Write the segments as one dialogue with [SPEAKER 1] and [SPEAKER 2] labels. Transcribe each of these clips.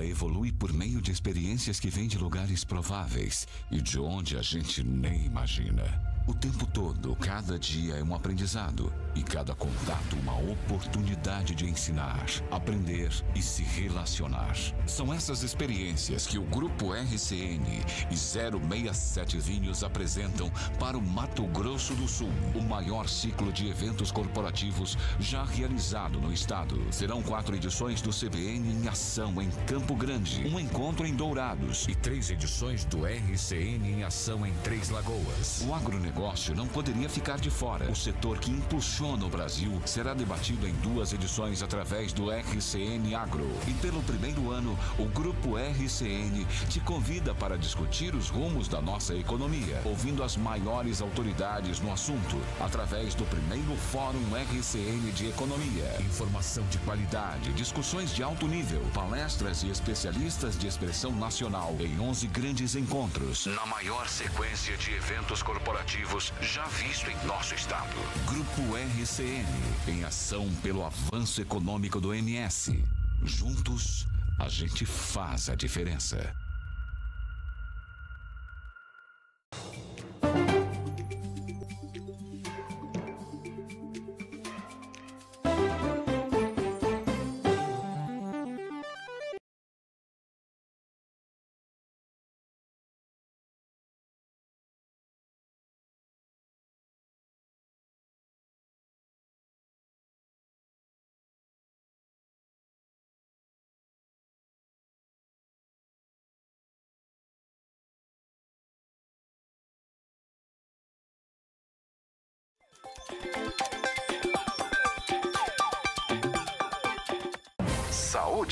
[SPEAKER 1] vida evolui por meio de experiências que vêm de lugares prováveis e de onde a gente nem imagina. O tempo todo, cada dia é um aprendizado. E cada contato uma oportunidade de ensinar, aprender e se relacionar. São essas experiências que o Grupo RCN e 067 Vinhos apresentam para o Mato Grosso do Sul, o maior ciclo de eventos corporativos já realizado no estado. Serão quatro edições do CBN em ação em Campo Grande, um encontro em Dourados e três edições do RCN em ação em Três Lagoas. O agronegócio não poderia ficar de fora. O setor que impulsiona funciona o Brasil será debatido em duas edições através do RCN Agro. E pelo primeiro ano, o Grupo RCN te convida para discutir os rumos da nossa economia, ouvindo as maiores autoridades no assunto, através do primeiro Fórum RCN de Economia. Informação de qualidade, discussões de alto nível, palestras e especialistas de expressão nacional em 11 grandes encontros. Na maior sequência de eventos corporativos já visto em nosso estado. Grupo RCN. RCN, em ação pelo avanço econômico do MS. Juntos, a gente faz a diferença.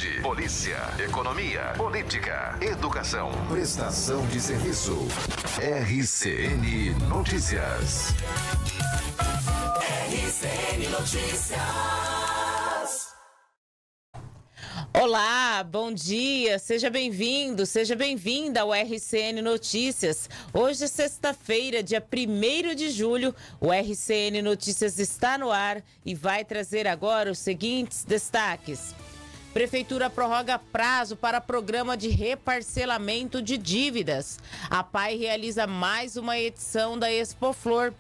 [SPEAKER 2] saúde, polícia, economia, política, educação, prestação de serviço. RCN Notícias.
[SPEAKER 3] RCN Notícias.
[SPEAKER 4] Olá, bom dia, seja bem-vindo, seja bem-vinda ao RCN Notícias. Hoje, é sexta-feira, dia 1 de julho, o RCN Notícias está no ar e vai trazer agora os seguintes destaques. Prefeitura prorroga prazo para programa de reparcelamento de dívidas. A PAI realiza mais uma edição da Expo Flor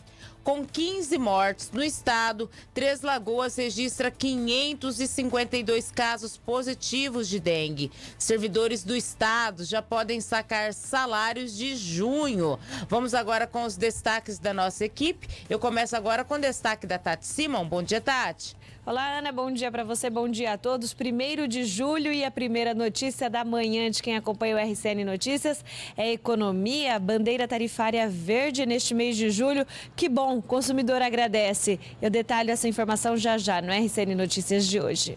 [SPEAKER 4] com 15 mortes no estado. Três Lagoas registra 552 casos positivos de dengue. Servidores do estado já podem sacar salários de junho. Vamos agora com os destaques da nossa equipe. Eu começo agora com o destaque da Tati Simão. Bom dia, Tati. Olá, Ana. Bom dia para você, bom dia a todos.
[SPEAKER 5] Primeiro de julho e a primeira notícia da manhã de quem acompanha o RCN Notícias é economia, bandeira tarifária verde neste mês de julho. Que bom, bom, o consumidor agradece.
[SPEAKER 4] Eu detalho essa informação já já no RCN Notícias de hoje.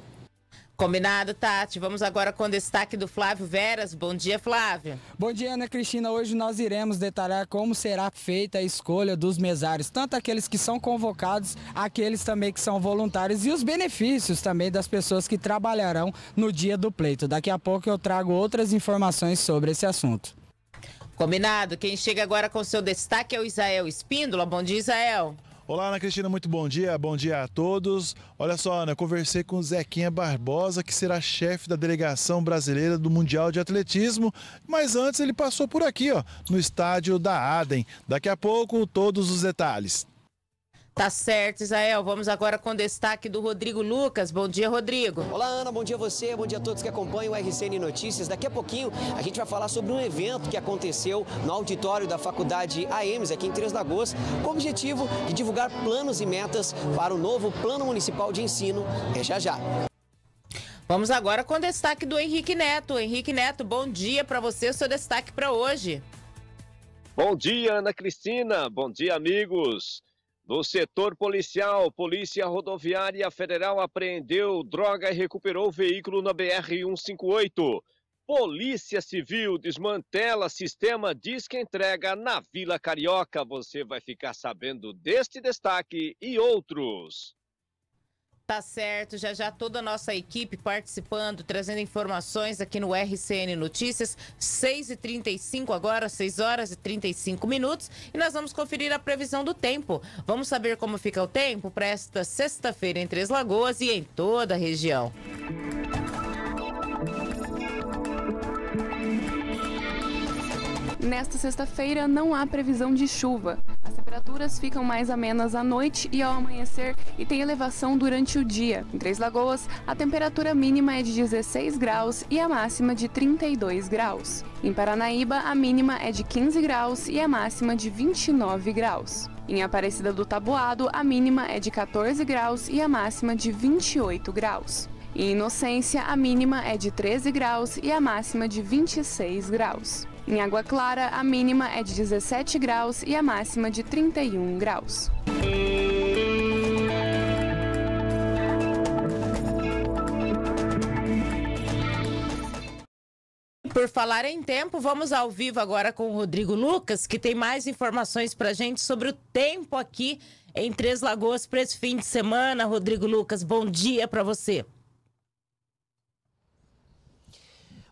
[SPEAKER 4] Combinado, Tati. Vamos agora com o destaque do Flávio Veras. Bom dia, Flávio. Bom dia, Ana Cristina.
[SPEAKER 6] Hoje nós iremos detalhar como será feita a escolha dos mesários, tanto aqueles que são convocados, aqueles também que são voluntários e os benefícios também das pessoas que trabalharão no dia do pleito. Daqui a pouco eu trago outras informações sobre esse assunto.
[SPEAKER 4] Combinado. Quem chega agora com seu destaque é o Israel Espíndola. Bom dia, Israel. Olá,
[SPEAKER 7] Ana Cristina, muito bom dia, bom dia a todos. Olha só, Ana, conversei com Zequinha Barbosa, que será chefe da delegação brasileira do Mundial de Atletismo, mas antes ele passou por aqui, ó, no estádio da Aden. Daqui a pouco, todos os detalhes.
[SPEAKER 4] Tá certo, Israel. Vamos agora com destaque do Rodrigo Lucas. Bom dia, Rodrigo. Olá, Ana. Bom dia
[SPEAKER 8] a você. Bom dia a todos que acompanham o RCN Notícias. Daqui a pouquinho a gente vai falar sobre um evento que aconteceu no auditório da Faculdade AEMS, aqui em Três Lagoas, com o objetivo de divulgar
[SPEAKER 4] planos e metas para o novo Plano Municipal de Ensino. É já já. Vamos agora com destaque do Henrique Neto. Henrique Neto, bom dia para você. Seu destaque para hoje.
[SPEAKER 9] Bom dia, Ana Cristina. Bom dia, amigos. No setor policial, Polícia Rodoviária Federal apreendeu droga e recuperou veículo na BR-158. Polícia Civil desmantela sistema disque entrega na Vila Carioca. Você vai ficar sabendo deste destaque e outros.
[SPEAKER 4] Tá certo, já já toda a nossa equipe participando, trazendo informações aqui no RCN Notícias, 6h35 agora, 6 horas e 35 minutos, e nós vamos conferir a previsão do tempo. Vamos saber como fica o tempo para esta sexta-feira em Três Lagoas e em toda a região.
[SPEAKER 10] Nesta sexta-feira não há previsão de chuva. As temperaturas ficam mais amenas à noite e ao amanhecer e tem elevação durante o dia. Em Três Lagoas, a temperatura mínima é de 16 graus e a máxima de 32 graus. Em Paranaíba, a mínima é de 15 graus e a máxima de 29 graus. Em Aparecida do Taboado, a mínima é de 14 graus e a máxima de 28 graus. Em Inocência, a mínima é de 13 graus e a máxima de 26 graus. Em Água Clara, a mínima é de 17 graus e a máxima de 31 graus.
[SPEAKER 4] Por falar em tempo, vamos ao vivo agora com o Rodrigo Lucas, que tem mais informações para gente sobre o tempo aqui em Três Lagoas para esse fim de semana. Rodrigo Lucas, bom dia para você.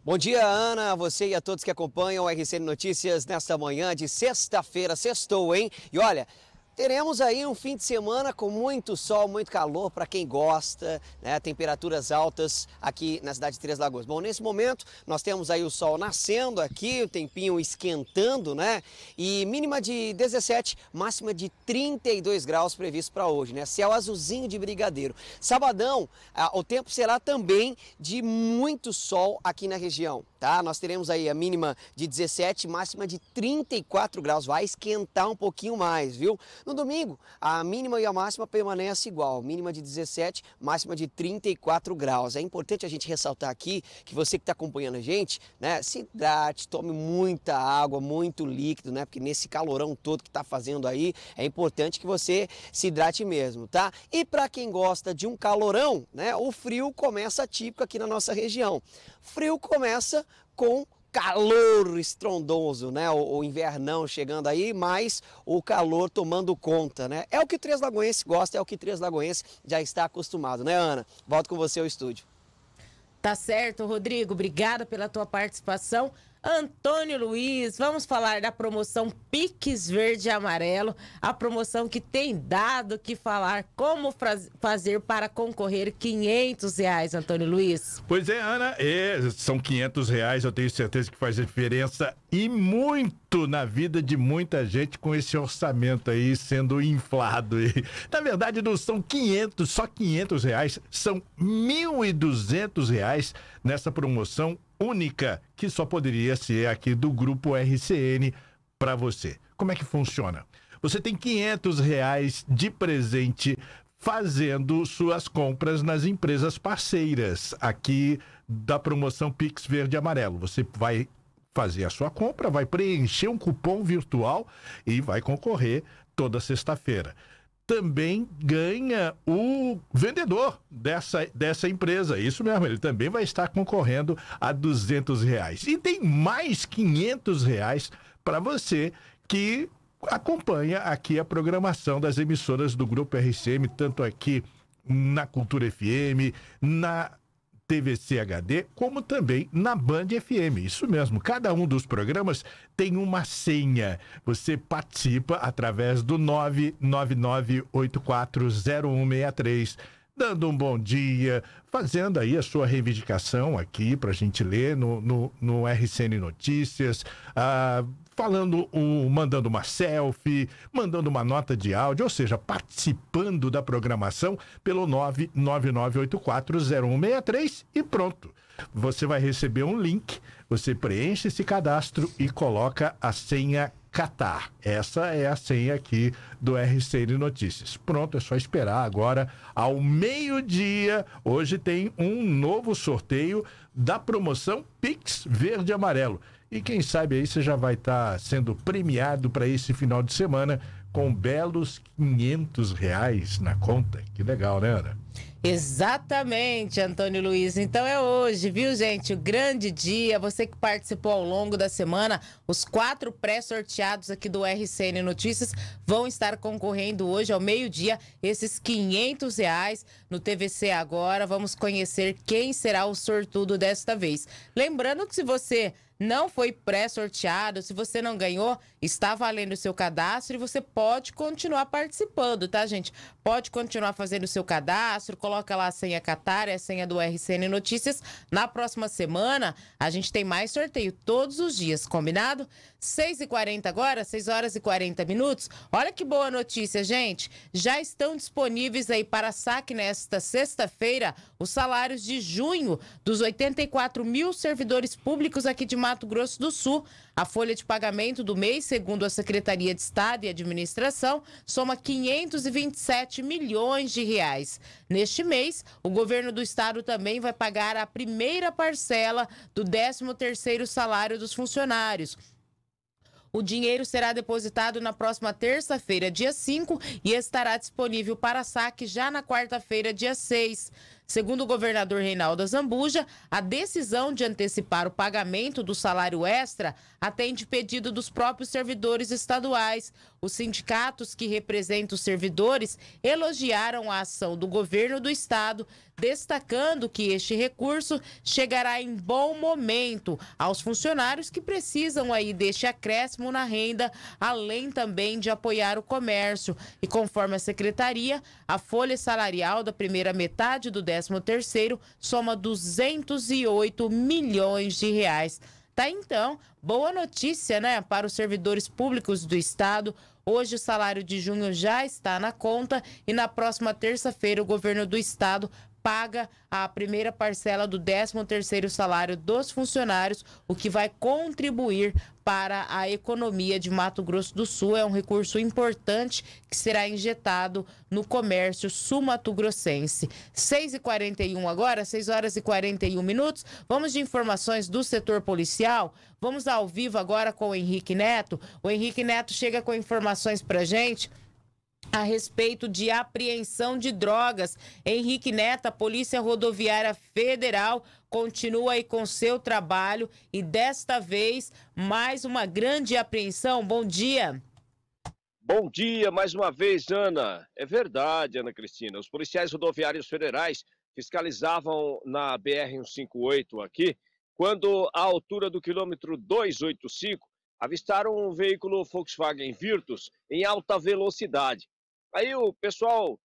[SPEAKER 8] Bom dia, Ana, a você e a todos que acompanham o RCN Notícias nesta manhã de sexta-feira. Sextou, hein? E olha, Teremos aí um fim de semana com muito sol, muito calor para quem gosta, né? temperaturas altas aqui na cidade de Três Lagoas. Bom, nesse momento nós temos aí o sol nascendo aqui, o tempinho esquentando, né? E mínima de 17, máxima de 32 graus previsto para hoje, né? Céu azulzinho de brigadeiro. Sabadão, o tempo será também de muito sol aqui na região, tá? Nós teremos aí a mínima de 17, máxima de 34 graus. Vai esquentar um pouquinho mais, viu? No domingo, a mínima e a máxima permanece igual, mínima de 17, máxima de 34 graus. É importante a gente ressaltar aqui que você que está acompanhando a gente, né, se hidrate, tome muita água, muito líquido, né, porque nesse calorão todo que está fazendo aí, é importante que você se hidrate mesmo, tá? E para quem gosta de um calorão, né, o frio começa típico aqui na nossa região. Frio começa com calor estrondoso, né? O, o, invernão chegando aí, mas o calor tomando conta, né? É o que Três Lagoense gosta, é o que Três Lagoense já está acostumado, né, Ana? Volto com você ao estúdio.
[SPEAKER 4] Tá certo, Rodrigo. Obrigada pela tua participação. Antônio Luiz, vamos falar da promoção Piques Verde e Amarelo, a promoção que tem dado que falar como fazer para concorrer 500 reais, Antônio Luiz.
[SPEAKER 11] Pois é, Ana, é, são 500 reais, eu tenho certeza que faz diferença e muito na vida de muita gente com esse orçamento aí sendo inflado. na verdade, não são 500, só 500 reais, são 1.200 reais nessa promoção única que só poderia ser aqui do grupo RCN para você. Como é que funciona? Você tem 500 reais de presente fazendo suas compras nas empresas parceiras aqui da promoção Pix Verde Amarelo. Você vai fazer a sua compra, vai preencher um cupom virtual e vai concorrer toda sexta-feira também ganha o vendedor dessa, dessa empresa. Isso mesmo, ele também vai estar concorrendo a 200 reais. E tem mais 500 reais para você que acompanha aqui a programação das emissoras do Grupo RCM, tanto aqui na Cultura FM, na TVC HD, como também na Band FM. Isso mesmo, cada um dos programas tem uma senha. Você participa através do 999840163 dando um bom dia, fazendo aí a sua reivindicação aqui para a gente ler no, no, no RCN Notícias, ah, falando, um, mandando uma selfie, mandando uma nota de áudio, ou seja, participando da programação pelo 999840163 e pronto. Você vai receber um link, você preenche esse cadastro e coloca a senha Catar. Essa é a senha aqui do RCN Notícias. Pronto, é só esperar agora ao meio-dia. Hoje tem um novo sorteio da promoção Pix Verde Amarelo. E quem sabe aí você já vai estar tá sendo premiado para esse final de semana com belos 500 reais na conta. Que legal, né, Ana?
[SPEAKER 4] Exatamente, Antônio Luiz. Então é hoje, viu, gente? O grande dia. Você que participou ao longo da semana, os quatro pré-sorteados aqui do RCN Notícias vão estar concorrendo hoje ao meio-dia esses 500 reais no TVC Agora. Vamos conhecer quem será o sortudo desta vez. Lembrando que se você não foi pré-sorteado, se você não ganhou, está valendo o seu cadastro e você pode continuar participando, tá, gente? Pode continuar fazendo o seu cadastro, coloca lá a senha Catar, é a senha do RCN Notícias. Na próxima semana, a gente tem mais sorteio todos os dias, combinado? 6 e 40 agora, 6 horas e 40 minutos. Olha que boa notícia, gente. Já estão disponíveis aí para saque nesta sexta-feira os salários de junho dos 84 mil servidores públicos aqui de Mato Grosso do Sul. A folha de pagamento do mês, segundo a Secretaria de Estado e Administração, soma 527 milhões de reais. Neste mês, o governo do estado também vai pagar a primeira parcela do 13º salário dos funcionários. O dinheiro será depositado na próxima terça-feira, dia 5, e estará disponível para saque já na quarta-feira, dia 6. Segundo o governador Reinaldo Zambuja, a decisão de antecipar o pagamento do salário extra atende pedido dos próprios servidores estaduais. Os sindicatos que representam os servidores elogiaram a ação do governo do estado, destacando que este recurso chegará em bom momento aos funcionários que precisam aí deste acréscimo na renda, além também de apoiar o comércio. E conforme a secretaria, a folha salarial da primeira metade do 10 13º soma 208 milhões de reais. Tá então, boa notícia, né, para os servidores públicos do estado. Hoje o salário de junho já está na conta e na próxima terça-feira o governo do estado paga a primeira parcela do 13º salário dos funcionários, o que vai contribuir para a economia de Mato Grosso do Sul. É um recurso importante que será injetado no comércio sumatogrossense. 6h41 agora, 6 horas e 41 minutos. Vamos de informações do setor policial. Vamos ao vivo agora com o Henrique Neto. O Henrique Neto chega com informações para gente. gente a respeito de apreensão de drogas. Henrique Neta, Polícia Rodoviária Federal, continua aí com seu trabalho e desta vez mais uma grande apreensão. Bom dia.
[SPEAKER 9] Bom dia mais uma vez, Ana. É verdade, Ana Cristina. Os policiais rodoviários federais fiscalizavam na BR-158 aqui, quando, à altura do quilômetro 285, avistaram um veículo Volkswagen Virtus em alta velocidade. Aí o pessoal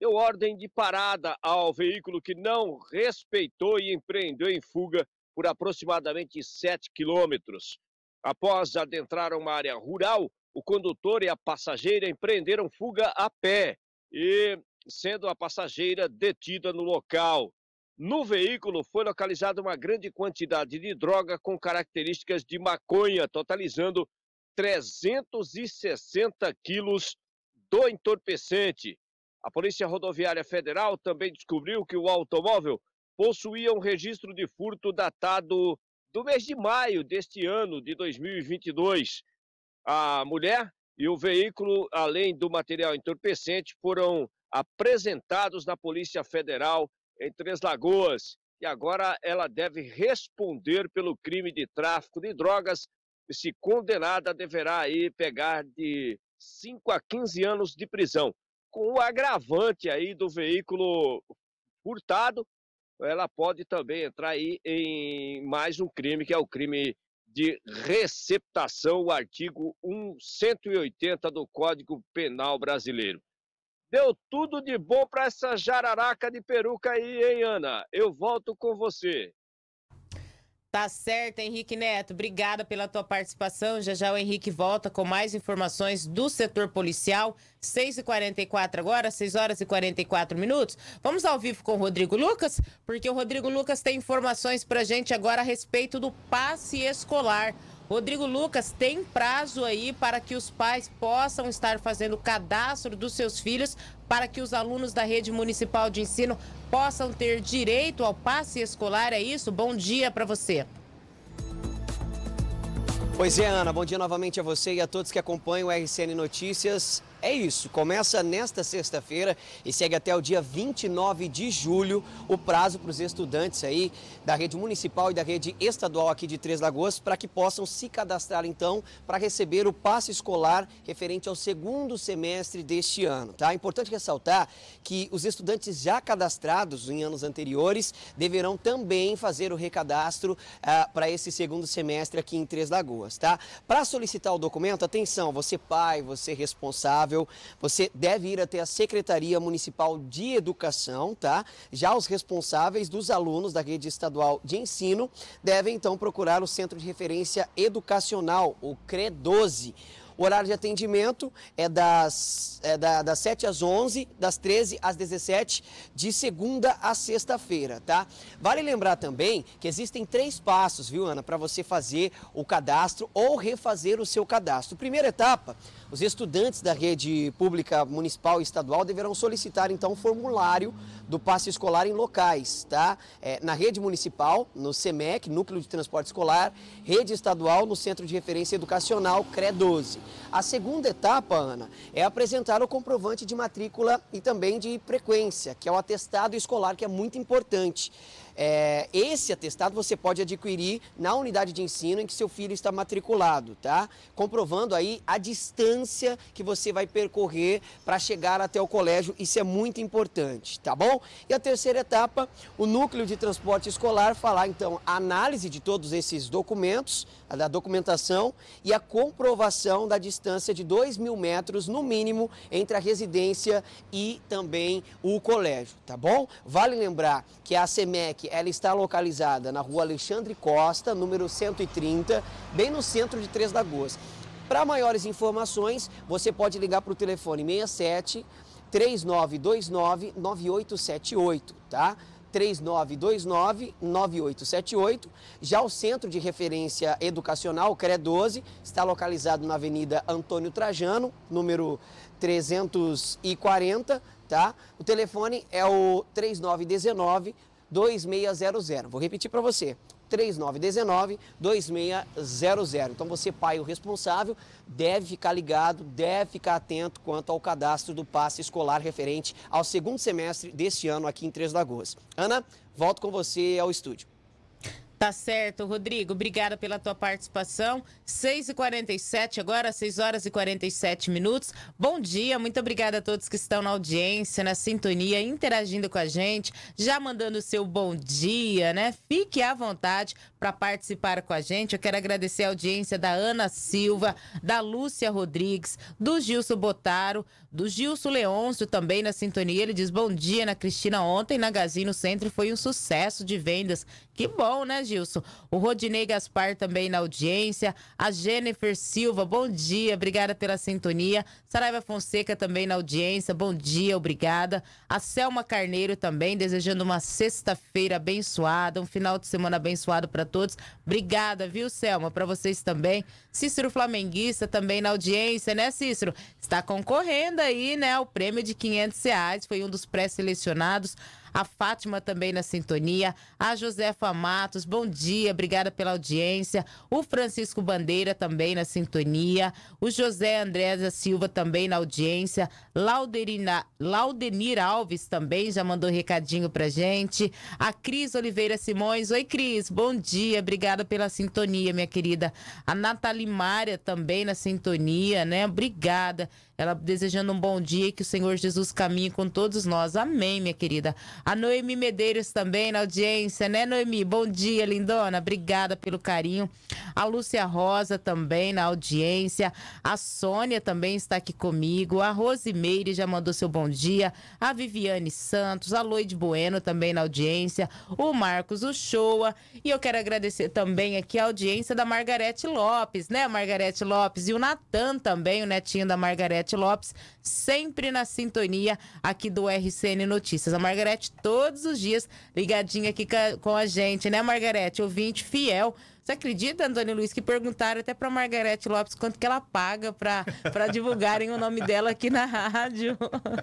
[SPEAKER 9] deu ordem de parada ao veículo que não respeitou e empreendeu em fuga por aproximadamente 7 quilômetros. Após adentrar uma área rural, o condutor e a passageira empreenderam fuga a pé e sendo a passageira detida no local. No veículo foi localizada uma grande quantidade de droga com características de maconha, totalizando 360 quilos do entorpecente. A Polícia Rodoviária Federal também descobriu que o automóvel possuía um registro de furto datado do mês de maio deste ano de 2022. A mulher e o veículo, além do material entorpecente, foram apresentados na Polícia Federal em Três Lagoas. E agora ela deve responder pelo crime de tráfico de drogas. E se condenada, deverá aí pegar de 5 a 15 anos de prisão, com o agravante aí do veículo furtado, ela pode também entrar aí em mais um crime, que é o crime de receptação, o artigo 180 do Código Penal Brasileiro. Deu tudo de bom para essa jararaca de peruca aí, hein, Ana? Eu volto com você.
[SPEAKER 4] Tá certo, Henrique Neto. Obrigada pela tua participação. Já já o Henrique volta com mais informações do setor policial. 6h44 agora, 6 horas e 44 minutos. Vamos ao vivo com o Rodrigo Lucas, porque o Rodrigo Lucas tem informações pra gente agora a respeito do passe escolar. Rodrigo Lucas, tem prazo aí para que os pais possam estar fazendo o cadastro dos seus filhos para que os alunos da rede municipal de ensino possam ter direito ao passe escolar, é isso? Bom dia para você.
[SPEAKER 8] Pois é, Ana, bom dia novamente a você e a todos que acompanham o RCN Notícias. É isso, começa nesta sexta-feira e segue até o dia 29 de julho o prazo para os estudantes aí da rede municipal e da rede estadual aqui de Três Lagoas para que possam se cadastrar então para receber o passe escolar referente ao segundo semestre deste ano, tá? É importante ressaltar que os estudantes já cadastrados em anos anteriores deverão também fazer o recadastro ah, para esse segundo semestre aqui em Três Lagoas, tá? Para solicitar o documento, atenção, você pai, você responsável você deve ir até a Secretaria Municipal de Educação, tá? Já os responsáveis dos alunos da rede estadual de ensino devem então procurar o Centro de Referência Educacional, o CRE12. O horário de atendimento é das, é da, das 7 às 11, das 13 às 17, de segunda a sexta-feira, tá? Vale lembrar também que existem três passos, viu, Ana, para você fazer o cadastro ou refazer o seu cadastro. Primeira etapa, os estudantes da rede pública municipal e estadual deverão solicitar então o formulário do passe escolar em locais, tá? É, na rede municipal, no CEMEC, Núcleo de Transporte Escolar, rede estadual, no Centro de Referência Educacional, CRE 12. A segunda etapa, Ana, é apresentar o comprovante de matrícula e também de frequência, que é o atestado escolar, que é muito importante. É, esse atestado você pode adquirir na unidade de ensino em que seu filho está matriculado, tá? Comprovando aí a distância que você vai percorrer para chegar até o colégio. Isso é muito importante, tá bom? E a terceira etapa, o núcleo de transporte escolar falar então a análise de todos esses documentos, da documentação e a comprovação da distância de 2 mil metros, no mínimo, entre a residência e também o colégio, tá bom? Vale lembrar que a SEMEC, ela está localizada na rua Alexandre Costa, número 130, bem no centro de Três Lagoas. Para maiores informações, você pode ligar para o telefone 67 3929 9878, tá? 3929-9878. Já o Centro de Referência Educacional, o CRE 12, está localizado na Avenida Antônio Trajano, número 340, tá? O telefone é o 3919 2600. Vou repetir para você. 3919 2600. Então você, pai, o responsável, deve ficar ligado, deve ficar atento quanto ao cadastro do passe escolar referente ao segundo semestre deste ano aqui em Três Lagoas. Ana, volto com você ao estúdio.
[SPEAKER 4] Tá certo, Rodrigo. Obrigada pela tua participação. 6h47, agora 6 horas e 47 minutos. Bom dia, muito obrigada a todos que estão na audiência, na sintonia, interagindo com a gente, já mandando o seu bom dia, né? Fique à vontade para participar com a gente. Eu quero agradecer a audiência da Ana Silva, da Lúcia Rodrigues, do Gilson Botaro, do Gilson Leôncio, também na sintonia. Ele diz: Bom dia, Ana Cristina. Ontem na no Centro foi um sucesso de vendas. Que bom, né, Gilson? O Rodinei Gaspar também na audiência. A Jennifer Silva, bom dia, obrigada pela sintonia. Saraiva Fonseca também na audiência, bom dia, obrigada. A Selma Carneiro também, desejando uma sexta-feira abençoada, um final de semana abençoado para todos. Obrigada, viu, Selma? Para vocês também. Cícero Flamenguista também na audiência, né, Cícero? Está concorrendo aí, né, o prêmio de 500 reais. Foi um dos pré-selecionados a Fátima também na sintonia, a Josefa Matos, bom dia, obrigada pela audiência, o Francisco Bandeira também na sintonia, o José André da Silva também na audiência, Lauderina, Laudenir Alves também já mandou recadinho pra gente, a Cris Oliveira Simões, oi Cris, bom dia, obrigada pela sintonia, minha querida, a Nathalie Mária também na sintonia, né, obrigada, ela desejando um bom dia e que o Senhor Jesus caminhe com todos nós, amém, minha querida. A Noemi Medeiros também na audiência, né, Noemi? Bom dia, lindona. Obrigada pelo carinho. A Lúcia Rosa também na audiência. A Sônia também está aqui comigo. A Rosimeire já mandou seu bom dia. A Viviane Santos, a Loide Bueno também na audiência. O Marcos Uchoa. E eu quero agradecer também aqui a audiência da Margarete Lopes, né, Margarete Lopes? E o Natan também, o netinho da Margarete Lopes, sempre na sintonia aqui do RCN Notícias. A Margarete todos os dias ligadinha aqui com a gente, né, Margarete? Ouvinte fiel você acredita, Antônio Luiz, que perguntaram até para Margarete Lopes quanto que ela paga para divulgarem o nome dela aqui na rádio?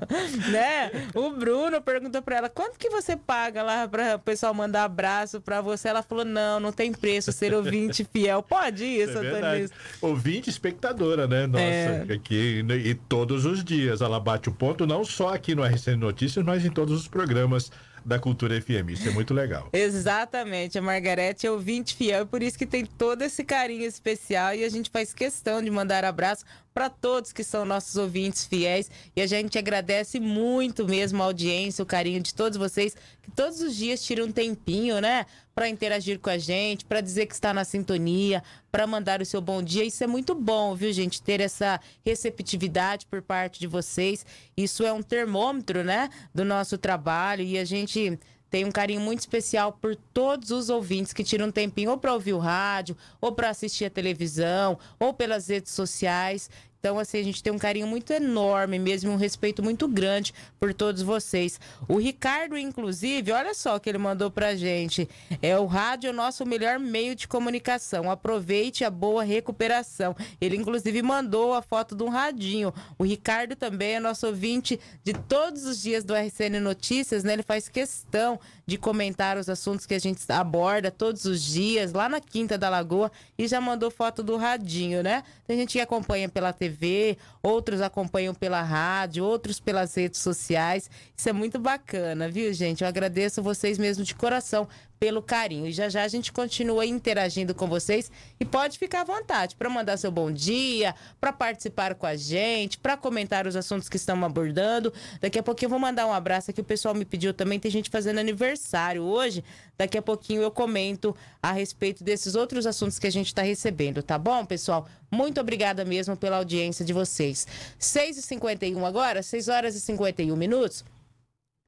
[SPEAKER 4] né? O Bruno perguntou para ela quanto que você paga lá para o pessoal mandar abraço para você. Ela falou: não, não tem preço ser ouvinte fiel. Pode isso, é Antônio Luiz. Ouvinte espectadora,
[SPEAKER 11] né? Nossa, é. aqui é né, e todos os dias ela bate o ponto, não só aqui no RCN Notícias, mas em todos os programas da Cultura FM. Isso é muito legal.
[SPEAKER 4] Exatamente, a Margarete é ouvinte fiel, por isso que tem todo esse carinho especial e a gente faz questão de mandar abraço para todos que são nossos ouvintes fiéis e a gente agradece muito mesmo a audiência, o carinho de todos vocês que todos os dias tiram um tempinho, né, para interagir com a gente, para dizer que está na sintonia, para mandar o seu bom dia. Isso é muito bom, viu, gente? Ter essa receptividade por parte de vocês. Isso é um termômetro, né, do nosso trabalho e a gente tem um carinho muito especial por todos os ouvintes que tiram um tempinho ou para ouvir o rádio, ou para assistir a televisão, ou pelas redes sociais. Então, assim, a gente tem um carinho muito enorme mesmo, um respeito muito grande por todos vocês. O Ricardo, inclusive, olha só o que ele mandou pra gente. É o rádio o nosso melhor meio de comunicação. Aproveite a boa recuperação. Ele, inclusive, mandou a foto de um radinho. O Ricardo também é nosso ouvinte de todos os dias do RCN Notícias, né? Ele faz questão de comentar os assuntos que a gente aborda todos os dias, lá na Quinta da Lagoa, e já mandou foto do radinho, né? Tem gente que acompanha pela TV TV, outros acompanham pela rádio, outros pelas redes sociais. Isso é muito bacana, viu, gente? Eu agradeço vocês mesmo de coração pelo carinho. E já já a gente continua interagindo com vocês e pode ficar à vontade para mandar seu bom dia, para participar com a gente, para comentar os assuntos que estamos abordando. Daqui a pouquinho eu vou mandar um abraço aqui, o pessoal me pediu também, tem gente fazendo aniversário hoje. Daqui a pouquinho eu comento a respeito desses outros assuntos que a gente está recebendo, tá bom, pessoal? Muito obrigada mesmo pela audiência de vocês. 6h51 agora, 6 horas e 51 minutos.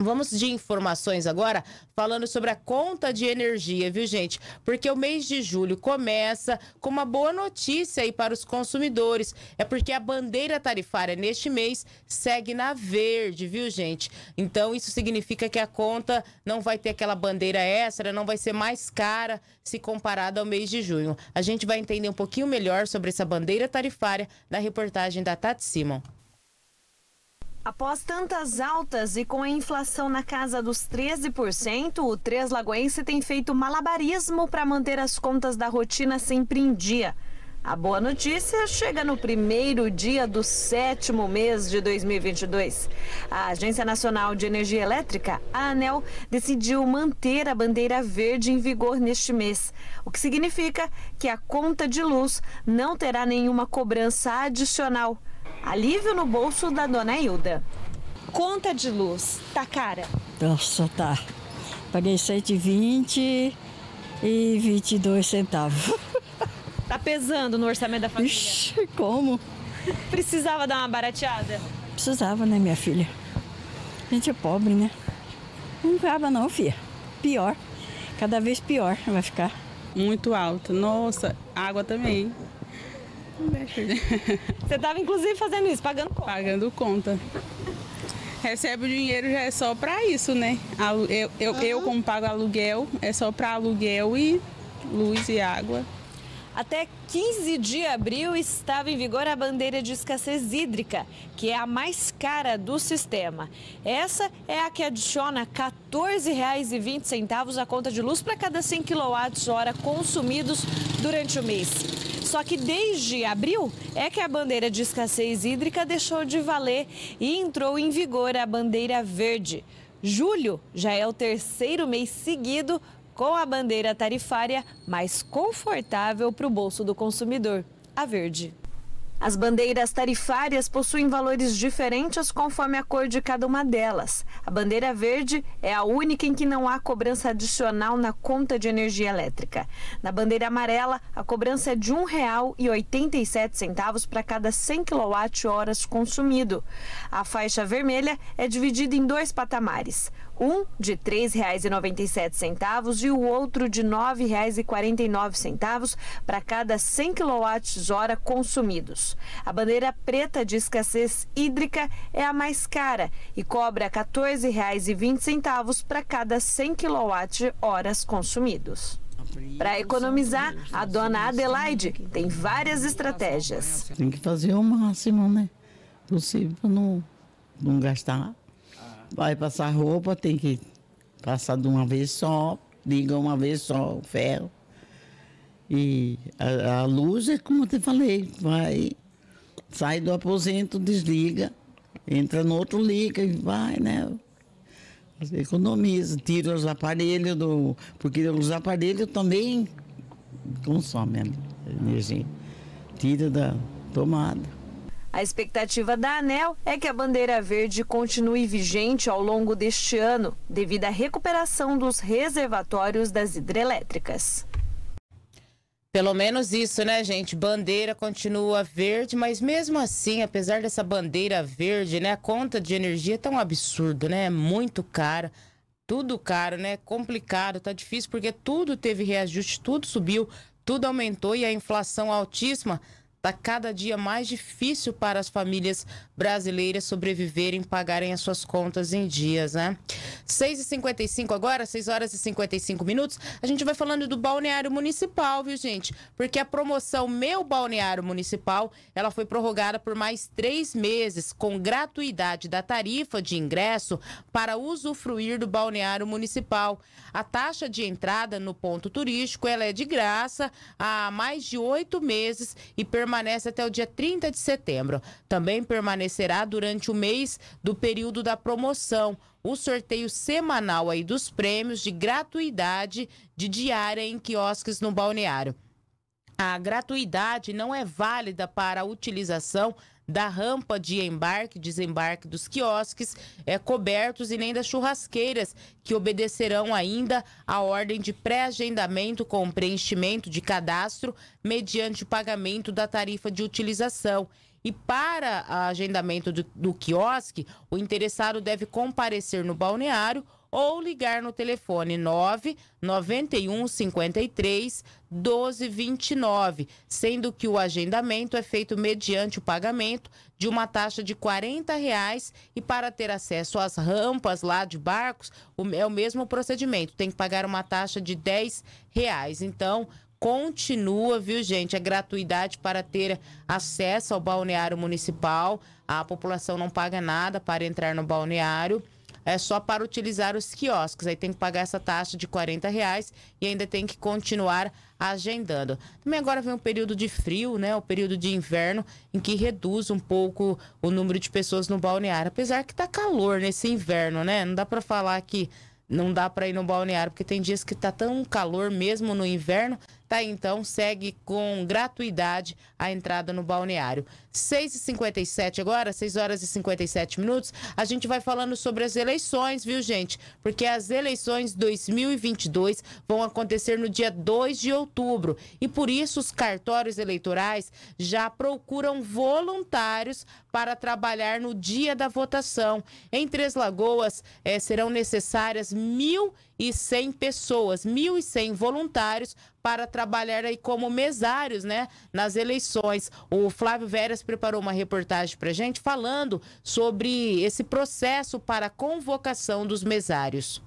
[SPEAKER 4] Vamos de informações agora, falando sobre a conta de energia, viu, gente? Porque o mês de julho começa com uma boa notícia aí para os consumidores. É porque a bandeira tarifária neste mês segue na verde, viu, gente? Então, isso significa que a conta não vai ter aquela bandeira extra, não vai ser mais cara se comparada ao mês de junho. A gente vai entender um pouquinho melhor sobre essa bandeira tarifária na reportagem da Tati Simon.
[SPEAKER 5] Após tantas altas e com a inflação na casa dos 13%, o Três Lagoense tem feito malabarismo para manter as contas da rotina sempre em dia. A boa notícia chega no primeiro dia do sétimo mês de 2022. A Agência Nacional de Energia Elétrica, a ANEL, decidiu manter a bandeira verde em vigor neste mês, o que significa que a conta de luz não terá nenhuma cobrança adicional. Alívio no bolso da dona Hilda. Conta de luz, tá cara?
[SPEAKER 1] Nossa, tá. Paguei 120 e 22 centavos.
[SPEAKER 5] Tá pesando no orçamento da família? Ixi, como? Precisava dar uma barateada?
[SPEAKER 1] Precisava, né, minha filha? A gente
[SPEAKER 5] é pobre, né?
[SPEAKER 6] Não grava não, filha. Pior. Cada vez pior vai
[SPEAKER 4] ficar. Muito alto. Nossa, água também.
[SPEAKER 10] Você estava inclusive fazendo isso, pagando conta. Pagando conta. Recebe o dinheiro já é só para isso, né? Eu, eu, uhum. eu, como pago aluguel, é só para aluguel
[SPEAKER 5] e luz e água. Até 15 de abril estava em vigor a bandeira de escassez hídrica, que é a mais cara do sistema. Essa é a que adiciona R$ 14,20 à conta de luz para cada 100 kWh consumidos durante o mês. Só que desde abril é que a bandeira de escassez hídrica deixou de valer e entrou em vigor a bandeira verde. Julho já é o terceiro mês seguido com a bandeira tarifária mais confortável para o bolso do consumidor, a verde. As bandeiras tarifárias possuem valores diferentes conforme a cor de cada uma delas. A bandeira verde é a única em que não há cobrança adicional na conta de energia elétrica. Na bandeira amarela, a cobrança é de R$ 1,87 para cada 100 kWh consumido. A faixa vermelha é dividida em dois patamares um de R$ 3,97 e o outro de R$ 9,49 para cada 100 kWh consumidos. A bandeira preta de escassez hídrica é a mais cara e cobra R$ 14,20 para cada 100 kWh consumidos. Para economizar, a dona Adelaide tem várias estratégias.
[SPEAKER 3] Tem que
[SPEAKER 12] fazer o máximo, né? Possível para não, não gastar Vai passar roupa, tem que passar de uma vez só, liga uma vez só o ferro. E a, a luz é como eu te falei, vai, sai do aposento, desliga, entra no outro, liga e vai, né? Você economiza, tira os aparelhos do. Porque os aparelhos também consomem energia. Tira da tomada.
[SPEAKER 5] A expectativa da ANEL é que a bandeira verde continue vigente ao longo deste ano, devido à recuperação dos reservatórios das hidrelétricas.
[SPEAKER 4] Pelo menos isso, né, gente? Bandeira continua verde, mas mesmo assim, apesar dessa bandeira verde, né, a conta de energia é tá tão absurdo, né? É muito cara, tudo caro, né? Complicado, tá difícil porque tudo teve reajuste, tudo subiu, tudo aumentou e a inflação altíssima Está cada dia mais difícil para as famílias brasileiras sobreviverem, pagarem as suas contas em dias, né? 6h55 agora, 6 horas e 55 minutos. A gente vai falando do balneário municipal, viu, gente? Porque a promoção Meu Balneário Municipal, ela foi prorrogada por mais três meses, com gratuidade da tarifa de ingresso para usufruir do balneário municipal. A taxa de entrada no ponto turístico, ela é de graça há mais de oito meses e permanece permanece até o dia 30 de setembro. Também permanecerá durante o mês do período da promoção, o sorteio semanal aí dos prêmios de gratuidade de diária em quiosques no balneário. A gratuidade não é válida para a utilização da rampa de embarque e desembarque dos quiosques é, cobertos e nem das churrasqueiras, que obedecerão ainda à ordem de pré-agendamento com preenchimento de cadastro mediante o pagamento da tarifa de utilização. E para agendamento do, do quiosque, o interessado deve comparecer no balneário ou ligar no telefone 991 53 1229, sendo que o agendamento é feito mediante o pagamento de uma taxa de R$ reais e para ter acesso às rampas lá de barcos, é o mesmo procedimento, tem que pagar uma taxa de R$ reais. Então, continua, viu, gente? a é gratuidade para ter acesso ao balneário municipal. A população não paga nada para entrar no balneário é só para utilizar os quiosques. Aí tem que pagar essa taxa de 40 reais e ainda tem que continuar agendando. Também agora vem o um período de frio, né? O período de inverno, em que reduz um pouco o número de pessoas no balneário. Apesar que tá calor nesse inverno, né? Não dá para falar que não dá para ir no balneário, porque tem dias que tá tão calor mesmo no inverno Tá, então, segue com gratuidade a entrada no balneário. 6h57 agora, 6 horas e 57 minutos. A gente vai falando sobre as eleições, viu, gente? Porque as eleições 2022 vão acontecer no dia 2 de outubro. E por isso, os cartórios eleitorais já procuram voluntários para trabalhar no dia da votação. Em Três Lagoas, eh, serão necessárias 1.100 pessoas, 1.100 voluntários para trabalhar aí como mesários, né, nas eleições. O Flávio Veras preparou uma reportagem para a gente falando sobre esse processo para convocação dos mesários.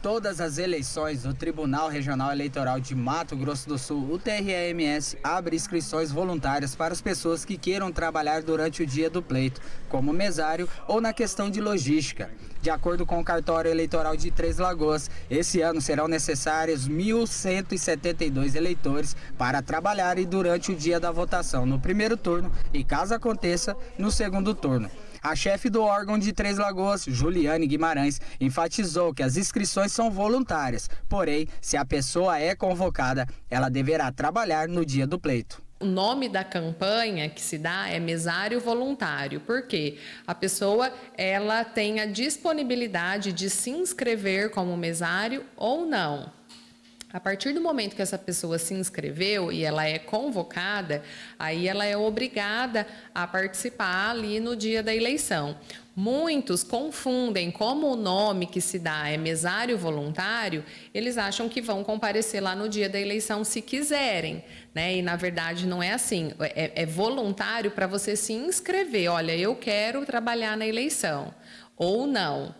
[SPEAKER 6] Todas as eleições do Tribunal Regional Eleitoral de Mato Grosso do Sul, o TREMS, abre inscrições voluntárias para as pessoas que queiram trabalhar durante o dia do pleito, como mesário ou na questão de logística. De acordo com o cartório eleitoral de Três Lagoas, esse ano serão necessários 1.172 eleitores para trabalhar e durante o dia da votação no primeiro turno e, caso aconteça, no segundo turno. A chefe do órgão de Três Lagoas, Juliane Guimarães, enfatizou que as inscrições são voluntárias, porém, se a pessoa é convocada, ela deverá trabalhar no dia do pleito
[SPEAKER 10] o nome da campanha que se dá é mesário voluntário, porque a pessoa ela tem a disponibilidade de se inscrever como mesário ou não. A partir do momento que essa pessoa se inscreveu e ela é convocada, aí ela é obrigada a participar ali no dia da eleição. Muitos confundem como o nome que se dá é mesário voluntário, eles acham que vão comparecer lá no dia da eleição se quiserem, né? E na verdade não é assim, é, é, é voluntário para você se inscrever. Olha, eu quero trabalhar na eleição ou não.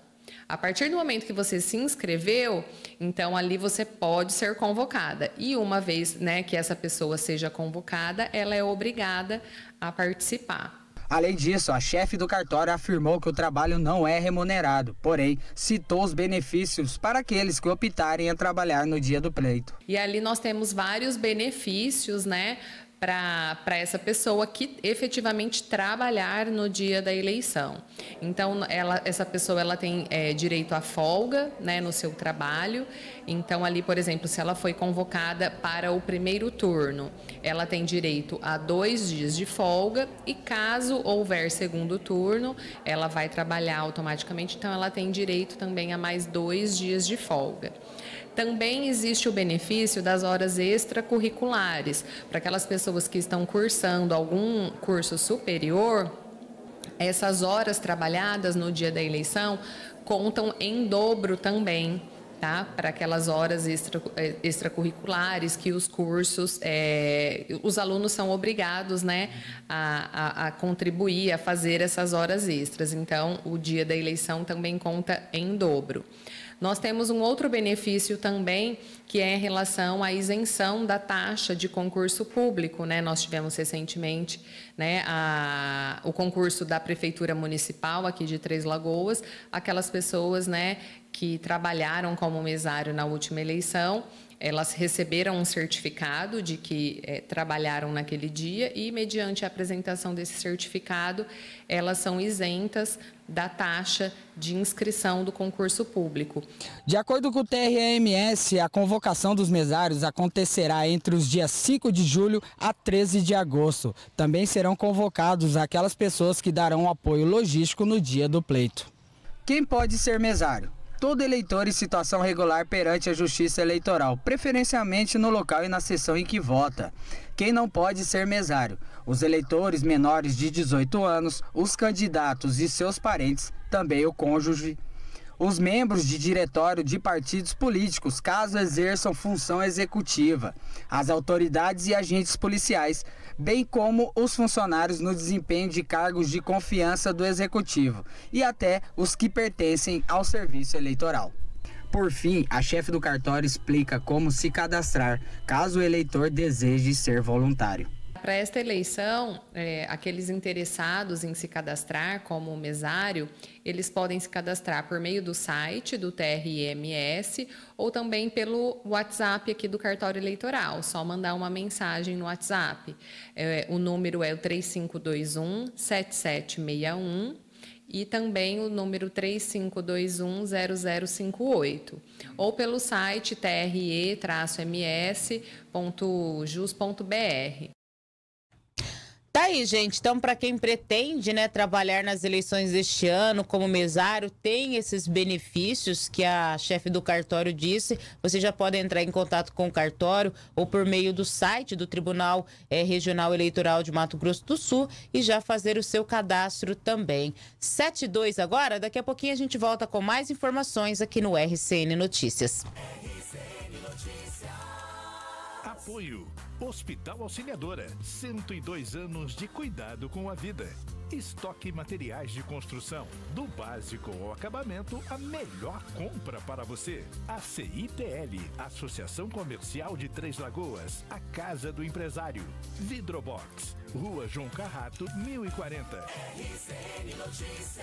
[SPEAKER 10] A partir do momento que você se inscreveu, então ali você pode ser convocada. E uma vez né, que essa pessoa seja convocada, ela é obrigada a participar.
[SPEAKER 6] Além disso, a chefe do cartório afirmou que o trabalho não é remunerado, porém citou os benefícios para aqueles que optarem a trabalhar no dia do pleito.
[SPEAKER 10] E ali nós temos vários benefícios, né? para essa pessoa que efetivamente trabalhar no dia da eleição. Então, ela, essa pessoa ela tem é, direito à folga né, no seu trabalho. Então, ali, por exemplo, se ela foi convocada para o primeiro turno, ela tem direito a dois dias de folga e caso houver segundo turno, ela vai trabalhar automaticamente, então ela tem direito também a mais dois dias de folga. Também existe o benefício das horas extracurriculares. Para aquelas pessoas que estão cursando algum curso superior, essas horas trabalhadas no dia da eleição contam em dobro também Tá? Para aquelas horas extra, eh, extracurriculares que os cursos, é, os alunos são obrigados, né, a, a, a, contribuir, a fazer essas horas extras. Então, o dia da eleição também conta em dobro. Nós temos um outro benefício também, que é em relação à isenção da taxa de concurso público. Né? Nós tivemos recentemente né, a, o concurso da Prefeitura Municipal aqui de Três Lagoas, aquelas pessoas né, que trabalharam como mesário na última eleição elas receberam um certificado de que é, trabalharam naquele dia e, mediante a apresentação desse certificado, elas são isentas da taxa de inscrição do concurso público.
[SPEAKER 6] De acordo com o TRMS, a convocação dos mesários acontecerá entre os dias 5 de julho a 13 de agosto. Também serão convocados aquelas pessoas que darão apoio logístico no dia do pleito. Quem pode ser mesário? todo eleitor em situação regular perante a Justiça Eleitoral, preferencialmente no local e na sessão em que vota. Quem não pode ser mesário? Os eleitores menores de 18 anos, os candidatos e seus parentes, também o cônjuge os membros de diretório de partidos políticos, caso exerçam função executiva, as autoridades e agentes policiais, bem como os funcionários no desempenho de cargos de confiança do Executivo e até os que pertencem ao serviço eleitoral. Por fim, a chefe do cartório explica como se cadastrar caso o eleitor deseje ser voluntário
[SPEAKER 10] para esta eleição, é, aqueles interessados em se cadastrar como mesário, eles podem se cadastrar por meio do site do TRMS ou também pelo WhatsApp aqui do cartório eleitoral. Só mandar uma mensagem no WhatsApp. É, o número é o 3521 7761 e também o número 35210058 ou pelo site tre-ms.jus.br. Tá aí, gente. Então,
[SPEAKER 4] para quem pretende né, trabalhar nas eleições deste ano como mesário, tem esses benefícios que a chefe do cartório disse. Você já pode entrar em contato com o cartório ou por meio do site do Tribunal eh, Regional Eleitoral de Mato Grosso do Sul e já fazer o seu cadastro também. 2 agora, daqui a pouquinho a gente volta com mais informações aqui no RCN Notícias.
[SPEAKER 3] RCN Notícias.
[SPEAKER 11] Apoio. Hospital Auxiliadora, 102 anos de cuidado com a vida. Estoque materiais de construção, do básico ao acabamento, a melhor compra para você. A CITL, Associação Comercial de Três Lagoas, a Casa do Empresário. Vidrobox, Rua João Carrato, 1040.
[SPEAKER 3] RCN Notícias.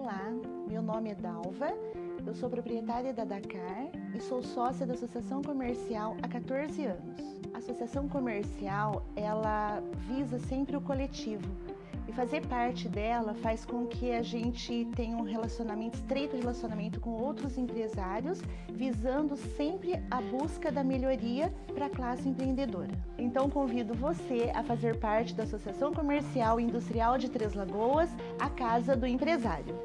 [SPEAKER 5] Olá, meu nome é Dalva, eu sou proprietária da Dakar e sou sócia da Associação Comercial há 14 anos. A Associação Comercial, ela visa sempre o coletivo, e fazer parte dela faz com que a gente tenha um relacionamento, estreito relacionamento com outros empresários, visando sempre a busca da melhoria para a classe empreendedora. Então convido você a fazer parte da Associação Comercial e Industrial de Três Lagoas, a Casa do Empresário.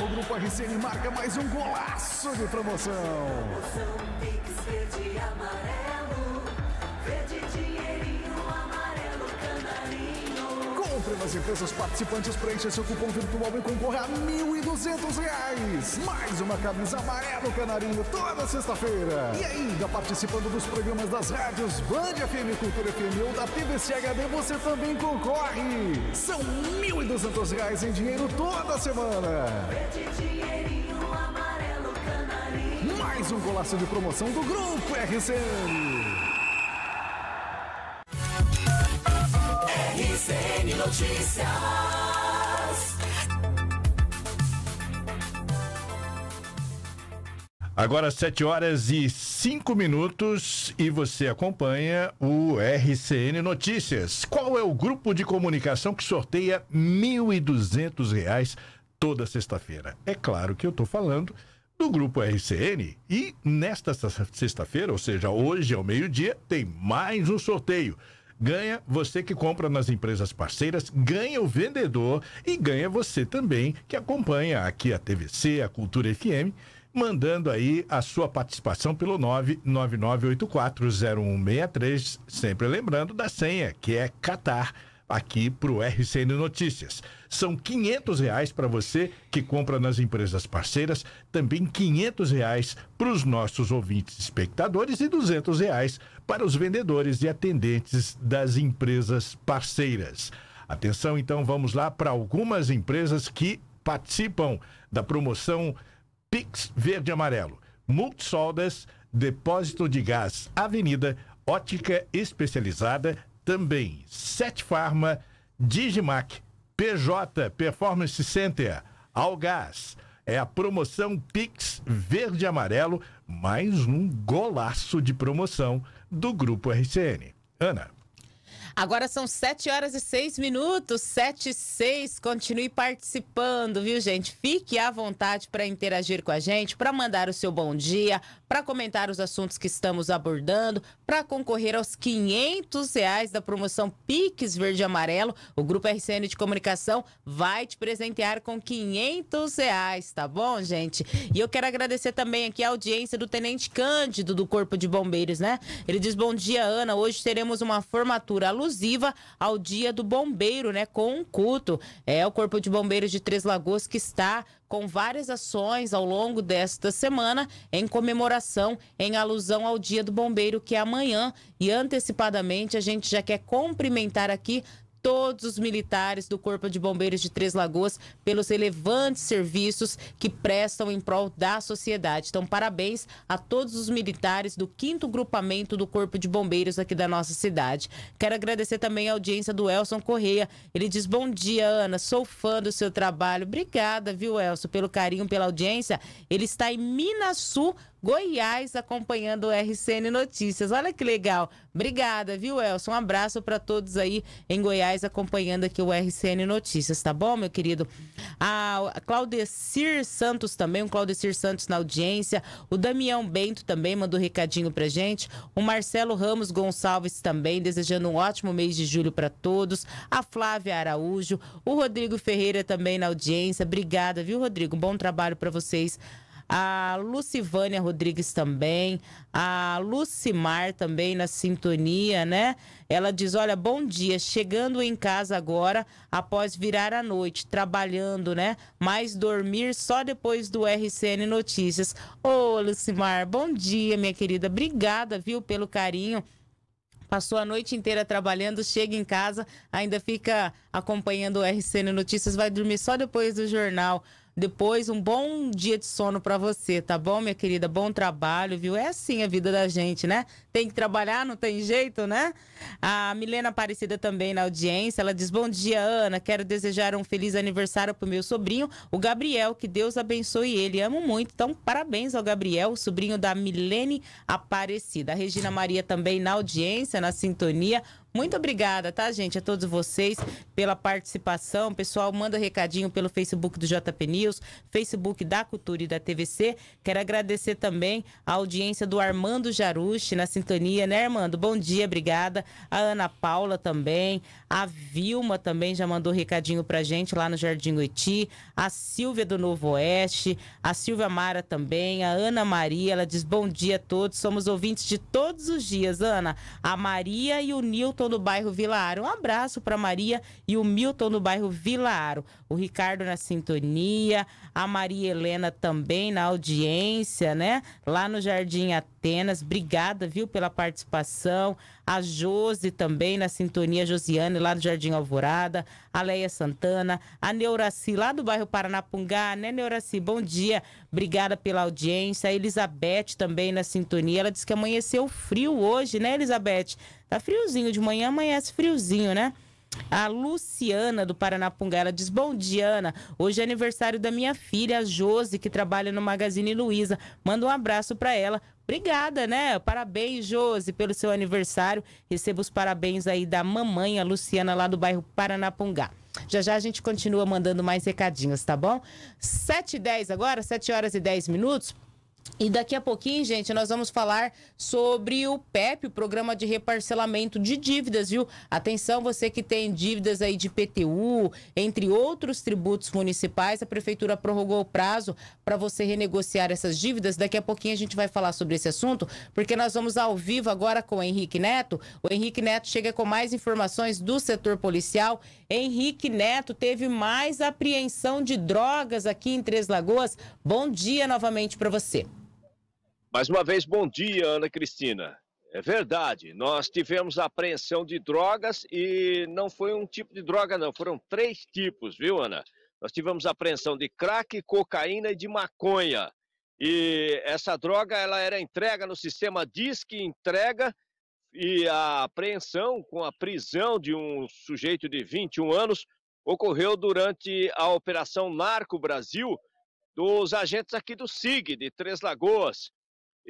[SPEAKER 2] O grupo RCN marca mais um golaço de promoção. Promoção
[SPEAKER 3] Amarelo.
[SPEAKER 2] nas empresas participantes preencha seu cupom virtual e concorra a R$ 1.200. Mais uma camisa amarelo canarinho toda sexta-feira. E ainda participando dos programas das rádios Band FM, Cultura FM ou da TVC HD, você também concorre. São R$ 1.200 em dinheiro toda semana. Mais um golaço de promoção do Grupo RCN.
[SPEAKER 3] Notícias.
[SPEAKER 11] Agora sete horas e cinco minutos e você acompanha o RCN Notícias. Qual é o grupo de comunicação que sorteia mil e duzentos reais toda sexta-feira? É claro que eu estou falando do grupo RCN e nesta sexta-feira, ou seja, hoje ao meio-dia, tem mais um sorteio ganha você que compra nas empresas parceiras, ganha o vendedor e ganha você também que acompanha aqui a TVC, a Cultura FM mandando aí a sua participação pelo 999840163, sempre lembrando da senha, que é Catar aqui para o RCN Notícias. São quinhentos reais para você que compra nas empresas parceiras, também quinhentos reais para os nossos ouvintes espectadores e duzentos reais para os vendedores e atendentes das empresas parceiras. Atenção, então, vamos lá para algumas empresas que participam da promoção Pix Verde Amarelo. Multisoldas, Depósito de Gás Avenida, Ótica Especializada, também Sete Pharma, Digimac, PJ Performance Center, Algás. É a promoção Pix Verde Amarelo, mais um golaço de promoção do Grupo RCN. Ana.
[SPEAKER 4] Agora são 7 horas e 6 minutos, 7 e 6. Continue participando, viu, gente? Fique à vontade para interagir com a gente, para mandar o seu bom dia, para comentar os assuntos que estamos abordando, para concorrer aos 500 reais da promoção Piques Verde Amarelo. O Grupo RCN de Comunicação vai te presentear com 500 reais, tá bom, gente? E eu quero agradecer também aqui a audiência do Tenente Cândido do Corpo de Bombeiros, né? Ele diz, bom dia, Ana, hoje teremos uma formatura alusiva ao Dia do Bombeiro, né? Com um culto. É o Corpo de Bombeiros de Três Lagoas que está com várias ações ao longo desta semana em comemoração, em alusão ao Dia do Bombeiro, que é amanhã. E antecipadamente a gente já quer cumprimentar aqui todos os militares do Corpo de Bombeiros de Três Lagoas pelos relevantes serviços que prestam em prol da sociedade. Então, parabéns a todos os militares do 5 Grupamento do Corpo de Bombeiros aqui da nossa cidade. Quero agradecer também a audiência do Elson Correia. Ele diz: Bom dia, Ana, sou fã do seu trabalho. Obrigada, viu, Elson, pelo carinho, pela audiência. Ele está em Sul. Goiás acompanhando o RCN Notícias. Olha que legal. Obrigada, viu, Elson? Um abraço para todos aí em Goiás acompanhando aqui o RCN Notícias, tá bom, meu querido? A Claudecir Santos também, o Claudecir Santos na audiência. O Damião Bento também mandou um recadinho pra gente. O Marcelo Ramos Gonçalves também, desejando um ótimo mês de julho para todos. A Flávia Araújo, o Rodrigo Ferreira também na audiência. Obrigada, viu, Rodrigo? Bom trabalho para vocês a Lucivânia Rodrigues também, a Lucimar também na sintonia, né? Ela diz: Olha, bom dia, chegando em casa agora, após virar a noite, trabalhando, né? Mas dormir só depois do RCN Notícias. Ô, Lucimar, bom dia, minha querida. Obrigada, viu, pelo carinho passou a noite inteira trabalhando, chega em casa, ainda fica acompanhando o RCN Notícias, vai dormir só depois do jornal. Depois, um bom dia de sono para você, tá bom, minha querida? Bom trabalho, viu? É assim a vida da gente, né? Tem que trabalhar, não tem jeito, né? A Milena Aparecida também na audiência, ela diz: Bom dia, Ana. Quero desejar um feliz aniversário pro meu sobrinho, o Gabriel. Que Deus abençoe ele. Amo muito. Então, parabéns ao Gabriel, sobrinho da Milene Aparecida. A Regina Maria também na audiência, na sintonia. Muito obrigada, tá, gente? A todos vocês pela participação. Pessoal, manda recadinho pelo Facebook do JP News, Facebook da Cultura e da TVC. Quero agradecer também a audiência do Armando Jaruche na sintonia, né, Armando? Bom dia, obrigada. A Ana Paula também, a Vilma também já mandou recadinho pra gente lá no Jardim Goiti, a Silvia do Novo Oeste, a Silvia Mara também, a Ana Maria, ela diz bom dia a todos, somos ouvintes de todos os dias, Ana. A Maria e o Nilton Milton do bairro Vila Aro. Um abraço para Maria e o Milton do bairro Vila Aro. O Ricardo na sintonia, a Maria Helena também na audiência, né? Lá no Jardim Atenas. Obrigada, viu, pela participação. A Josi também na sintonia, Josiane, lá do Jardim Alvorada. A Leia Santana. A Neuraci, lá do bairro Paranapungá, né, Neuraci? Bom dia. Obrigada pela audiência. A Elizabeth também na sintonia. Ela disse que amanheceu frio hoje, né, Elizabeth? Tá friozinho de manhã, amanhece friozinho, né? A Luciana do Paranapungá, ela diz: Bom dia, Ana. Hoje é aniversário da minha filha, a que trabalha no Magazine Luiza. Manda um abraço para ela. Obrigada, né? Parabéns, Josi, pelo seu aniversário. Receba os parabéns aí da mamãe, a Luciana, lá do bairro Paranapungá. Já já a gente continua mandando mais recadinhos, tá bom? 7h10 agora, 7 horas e 10 minutos. E daqui a pouquinho, gente, nós vamos falar sobre o PEP, o Programa de Reparcelamento de Dívidas, viu? Atenção, você que tem dívidas aí de PTU, entre outros tributos municipais, a Prefeitura prorrogou o prazo para você renegociar essas dívidas. Daqui a pouquinho a gente vai falar sobre esse assunto, porque nós vamos ao vivo agora com o Henrique Neto. O Henrique Neto chega com mais informações do setor policial. Henrique Neto teve mais apreensão de drogas aqui em Três Lagoas. Bom dia novamente para você.
[SPEAKER 9] Mais uma vez, bom dia, Ana Cristina. É verdade, nós tivemos apreensão de drogas e não foi um tipo de droga, não, foram três tipos, viu, Ana? Nós tivemos apreensão de crack, cocaína e de maconha. E essa droga ela era entrega no sistema Disque Entrega e a apreensão com a prisão de um sujeito de 21 anos ocorreu durante a Operação Narco Brasil dos agentes aqui do SIG, de Três Lagoas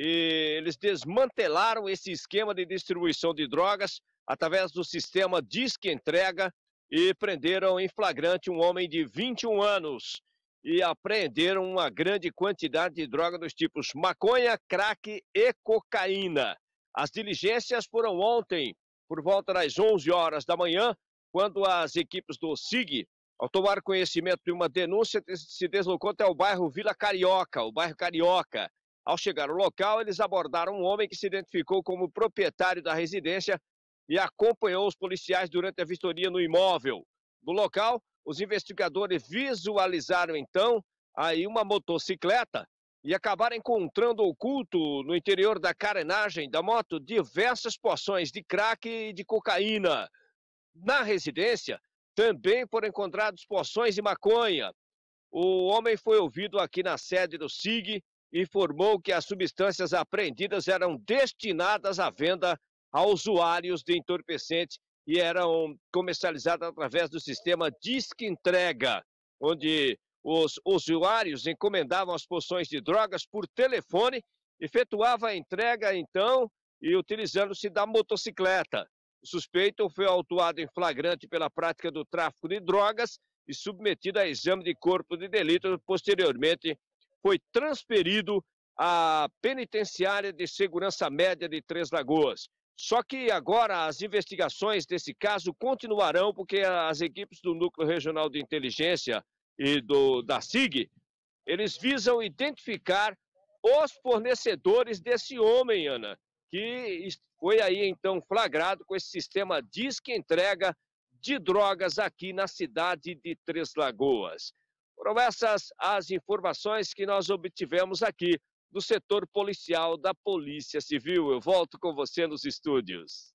[SPEAKER 9] e eles desmantelaram esse esquema de distribuição de drogas através do sistema Disque Entrega e prenderam em flagrante um homem de 21 anos e apreenderam uma grande quantidade de droga dos tipos maconha, crack e cocaína. As diligências foram ontem, por volta das 11 horas da manhã, quando as equipes do SIG, ao tomar conhecimento de uma denúncia, se deslocou até o bairro Vila Carioca, o bairro Carioca, ao chegar ao local, eles abordaram um homem que se identificou como proprietário da residência e acompanhou os policiais durante a vistoria no imóvel. No local, os investigadores visualizaram então aí uma motocicleta e acabaram encontrando oculto no interior da carenagem da moto diversas porções de crack e de cocaína. Na residência, também foram encontrados porções de maconha. O homem foi ouvido aqui na sede do SIG informou que as substâncias apreendidas eram destinadas à venda a usuários de entorpecentes e eram comercializadas através do sistema Disque Entrega, onde os usuários encomendavam as porções de drogas por telefone, efetuava a entrega então e utilizando-se da motocicleta. O suspeito foi autuado em flagrante pela prática do tráfico de drogas e submetido a exame de corpo de delito posteriormente foi transferido à Penitenciária de Segurança Média de Três Lagoas. Só que agora as investigações desse caso continuarão, porque as equipes do Núcleo Regional de Inteligência e do, da SIG, eles visam identificar os fornecedores desse homem, Ana, que foi aí então flagrado com esse sistema disque entrega de drogas aqui na cidade de Três Lagoas. Foram essas as informações que nós obtivemos aqui do setor policial da Polícia Civil. Eu volto com você nos estúdios.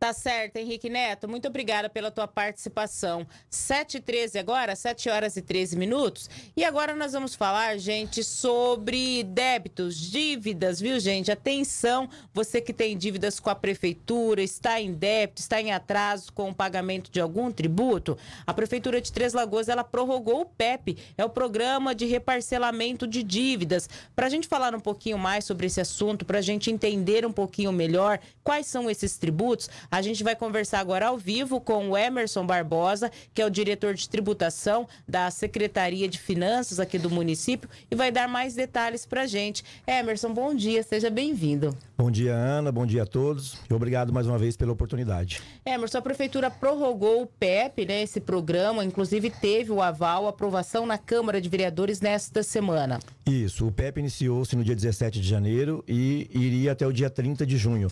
[SPEAKER 4] Tá certo, Henrique Neto. Muito obrigada pela tua participação. 7h13 agora, 7 horas e 13 minutos. E agora nós vamos falar, gente, sobre débitos, dívidas, viu, gente? Atenção, você que tem dívidas com a prefeitura, está em débito, está em atraso com o pagamento de algum tributo. A Prefeitura de Três Lagoas, ela prorrogou o PEP, é o Programa de Reparcelamento de Dívidas. Para a gente falar um pouquinho mais sobre esse assunto, para a gente entender um pouquinho melhor quais são esses tributos, a gente vai conversar agora ao vivo com o Emerson Barbosa, que é o diretor de tributação da Secretaria de Finanças aqui do município e vai dar mais detalhes para a gente. Emerson, bom dia, seja bem-vindo.
[SPEAKER 13] Bom dia, Ana, bom dia a todos obrigado mais uma vez pela oportunidade.
[SPEAKER 4] Emerson, a Prefeitura prorrogou o PEP, né, esse programa, inclusive teve o aval, aprovação na Câmara de Vereadores nesta semana.
[SPEAKER 13] Isso, o PEP iniciou-se no dia 17 de janeiro e iria até o dia 30 de junho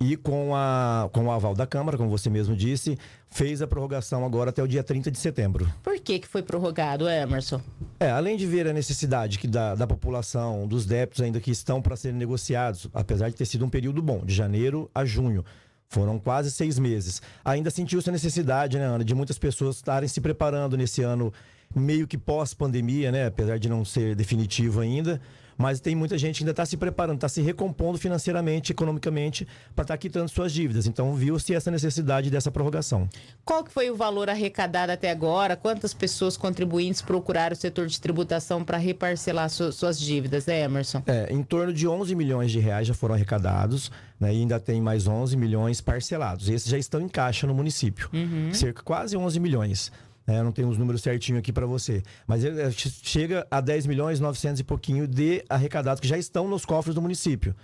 [SPEAKER 13] e com, a, com o aval da Câmara, como você mesmo disse, fez a prorrogação agora até o dia 30 de setembro.
[SPEAKER 4] Por que, que foi prorrogado, Emerson?
[SPEAKER 13] É, além de ver a necessidade que da, da população, dos débitos ainda que estão para serem negociados, apesar de ter sido um período bom, de janeiro a junho. Foram quase seis meses. Ainda sentiu-se a necessidade, né, Ana, de muitas pessoas estarem se preparando nesse ano meio que pós-pandemia, né? Apesar de não ser definitivo ainda, mas tem muita gente que ainda está se preparando, está se recompondo financeiramente, economicamente, para estar tá quitando suas dívidas. Então, viu-se essa necessidade dessa prorrogação.
[SPEAKER 4] Qual que foi o valor arrecadado até agora? Quantas pessoas contribuintes procuraram o setor de tributação para reparcelar su suas dívidas, né, Emerson? É,
[SPEAKER 13] em torno de 11 milhões de reais já foram arrecadados, né, e ainda tem mais 11 milhões parcelados. Esses já estão em caixa no município, uhum. cerca quase 11 milhões. Né? Eu não tenho os números certinhos aqui para você. Mas é, é, chega a 10 milhões 900 e pouquinho de arrecadados que já estão nos cofres do município.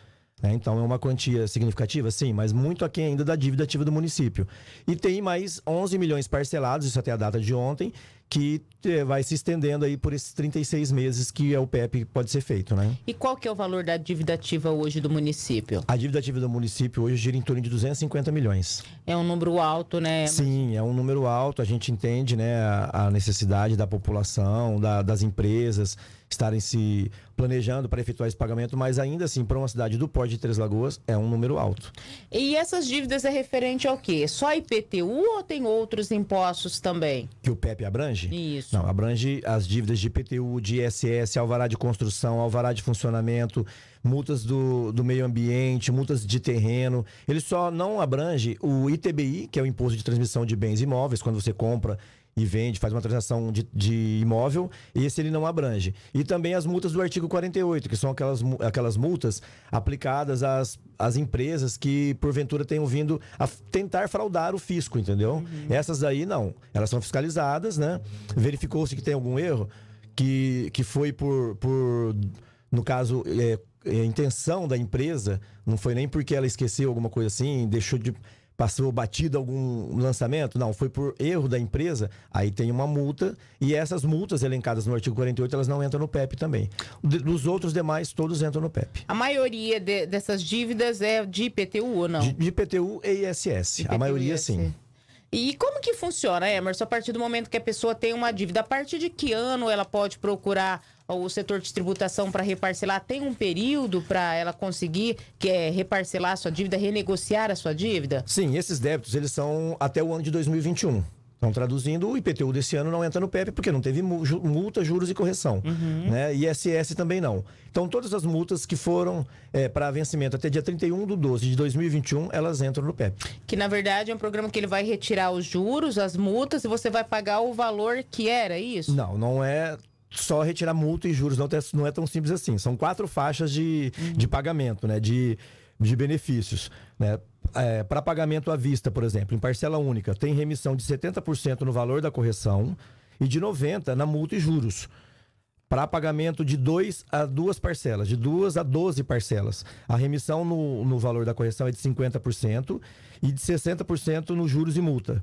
[SPEAKER 13] Né? então é uma quantia significativa, sim, mas muito aquém ainda da dívida ativa do município. E tem mais 11 milhões parcelados, isso até a data de ontem, que é, vai se estendendo aí por esses 36 meses que é o PEP pode ser feito, né?
[SPEAKER 4] E qual que é o valor da dívida ativa hoje do município?
[SPEAKER 13] A dívida ativa do município hoje gira em torno de 250 milhões.
[SPEAKER 4] É um número alto, né?
[SPEAKER 13] Sim, é um número alto. A gente entende, né, a necessidade da população, da, das empresas estarem se planejando para efetuar esse pagamento, mas ainda assim, para uma cidade do porte de Três Lagoas, é um número alto.
[SPEAKER 4] E essas dívidas é referente ao quê? Só IPTU ou tem outros impostos também?
[SPEAKER 13] Que o PEP abrange? Isso. Não, abrange as dívidas de IPTU, de ISS, alvará de construção, alvará de funcionamento, multas do, do meio ambiente, multas de terreno. Ele só não abrange o ITBI, que é o Imposto de Transmissão de Bens Imóveis, quando você compra e vende, faz uma transação de, de, imóvel, esse ele não abrange. E também as multas do artigo 48, que são aquelas, aquelas multas aplicadas às, às empresas que, porventura, tenham vindo a tentar fraudar o fisco, entendeu? Uhum. Essas aí não. Elas são fiscalizadas, né? Verificou-se que tem algum erro, que, que foi por, por no caso, é, a é intenção da empresa, não foi nem porque ela esqueceu alguma coisa assim, deixou de passou batido algum lançamento? Não, foi por erro da empresa, aí tem uma multa e essas multas elencadas no artigo 48, elas não entram no PEP também. Dos outros demais, todos entram
[SPEAKER 4] no PEP. A maioria de, dessas dívidas é de IPTU ou não? De, de IPTU e ISS, IPTU, a maioria ISS. sim. E como que funciona, Emerson, a partir do momento que a pessoa tem uma dívida? A partir de que ano ela pode procurar o setor de tributação para reparcelar tem um período para ela conseguir que é, reparcelar a sua dívida, renegociar a sua dívida? Sim,
[SPEAKER 13] esses débitos eles são até o ano de 2021. Então, traduzindo, o IPTU desse ano não entra no PEP porque não teve multa, juros e correção. Uhum. Né? ISS também não. Então, todas as multas que foram é, eh, para vencimento até dia 31 de 12 de 2021, elas entram no PEP.
[SPEAKER 4] Que, na verdade, é um programa que ele vai retirar os juros, as multas, e você vai pagar o valor que era, é isso?
[SPEAKER 13] Não, não é só retirar multa e juros não, não é tão simples assim. São quatro faixas de, uhum. de pagamento, né? De, de benefícios. Né? É, Para pagamento à vista, por exemplo, em parcela única, tem remissão de 70% no valor da correção e de 90% na multa e juros para pagamento de dois a duas parcelas, de duas a 12 parcelas. A remissão no, no valor da correção é de 50% e de 60% nos juros e multa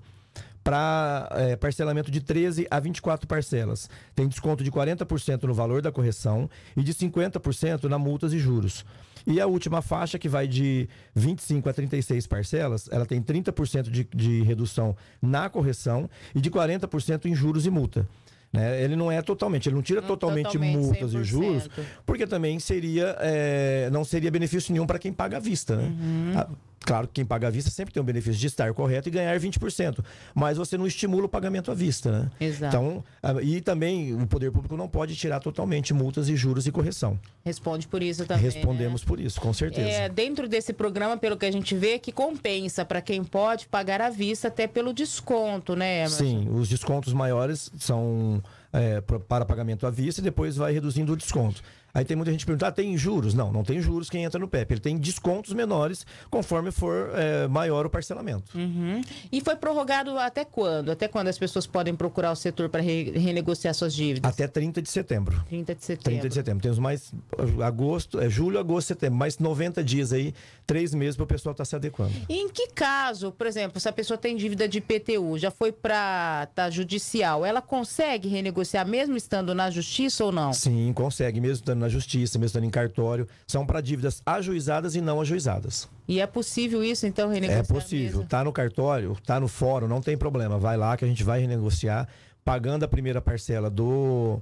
[SPEAKER 13] para é, eh, parcelamento de 13 a 24 parcelas. Tem desconto de 40% no valor da correção e de 50% na multas e juros. E a última faixa, que vai de 25 a 36 parcelas, ela tem 30% de, de redução na correção e de 40% em juros e multa. Né? Ele não é totalmente, ele não tira não é totalmente, totalmente, multas 100%. e juros, porque também seria é, não seria benefício nenhum para quem paga à vista. Né? Uhum. A, Claro que quem paga à vista sempre tem o benefício de estar correto e ganhar 20%, mas você não estimula o pagamento à vista, né?
[SPEAKER 4] Exato. Então,
[SPEAKER 13] ah, e também o poder público não pode tirar totalmente multas e juros e correção.
[SPEAKER 4] Responde por isso também. Respondemos
[SPEAKER 13] né? por isso, com certeza. É,
[SPEAKER 4] dentro desse programa, pelo que a gente vê, que compensa para quem pode pagar à vista até pelo desconto, né? Emerson?
[SPEAKER 13] Sim, os descontos maiores são é, para pagamento à vista e depois vai reduzindo o desconto. Aí tem muita gente perguntar, ah, tem juros? Não, não tem juros quem entra no PEP. Ele tem descontos menores conforme for é, maior o parcelamento.
[SPEAKER 4] Uhum. E foi prorrogado até quando? Até quando as pessoas podem procurar o setor para re renegociar suas dívidas?
[SPEAKER 13] Até 30 de setembro.
[SPEAKER 4] 30 de setembro. 30 de
[SPEAKER 13] setembro. Temos mais eh, agosto, é, julho, agosto, setembro. Mais 90 dias aí, três meses para o pessoal estar tá se adequando.
[SPEAKER 4] E em que caso, por exemplo, se a pessoa tem dívida de PTU, já foi para tá, judicial, ela consegue renegociar mesmo estando na justiça ou não?
[SPEAKER 13] Sim, consegue. Mesmo estando na na justiça, mesmo estando em cartório, são para dívidas ajuizadas e não ajuizadas.
[SPEAKER 4] E é possível isso, então, renegociar? É
[SPEAKER 13] possível. Está no cartório, está no fórum, não tem problema. Vai lá que a gente vai renegociar, pagando a primeira parcela do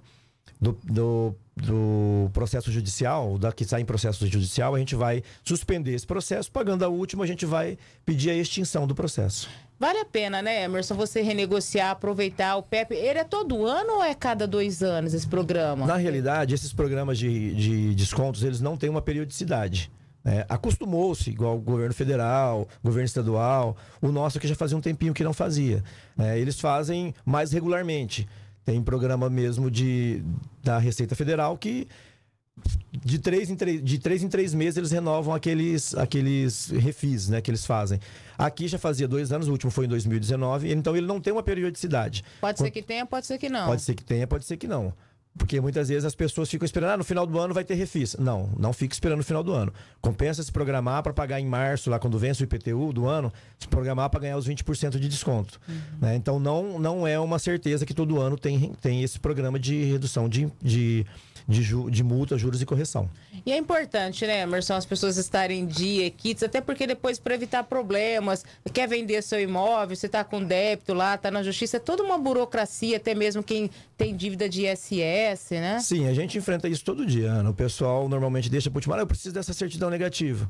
[SPEAKER 13] do, do, do, processo judicial, da que está em processo judicial, a gente vai suspender esse processo, pagando a última, a gente vai pedir a extinção do processo.
[SPEAKER 4] Vale a pena, né, Emerson, você renegociar, aproveitar o PEP. Ele é todo ano ou é cada dois anos esse programa?
[SPEAKER 13] Na realidade, esses programas de, de descontos, eles não têm uma periodicidade. É, acostumou-se, igual o governo federal, governo estadual, o nosso que já fazia um tempinho que não fazia. É, eles fazem mais regularmente. Tem programa mesmo de, da Receita Federal que de três em três, de três, em três meses eles renovam aqueles, aqueles refis né, que eles fazem. Aqui já fazia dois anos, o último foi em 2019, então ele não tem uma periodicidade. Pode ser
[SPEAKER 4] que tenha, pode ser que não. Pode ser
[SPEAKER 13] que tenha, pode ser que não. Porque muitas vezes as pessoas ficam esperando, ah, no final do ano vai ter refis. Não, não fica esperando no final do ano. Compensa se programar para pagar em março, lá quando vence o IPTU do ano, se programar para ganhar os 20% de desconto. Uhum. Né? Então não, não é uma certeza que todo ano tem, tem esse programa de redução de, de de, ju, de multa, juros e correção.
[SPEAKER 4] E é importante, né, Emerson, as pessoas estarem em dia, kits, até porque depois, para evitar problemas, quer vender seu imóvel, você está com débito lá, está na justiça, é toda uma burocracia, até mesmo quem tem dívida de ISS, né?
[SPEAKER 13] Sim, a gente enfrenta isso todo dia, Ana. O pessoal normalmente deixa para o último ah, eu preciso dessa certidão negativa.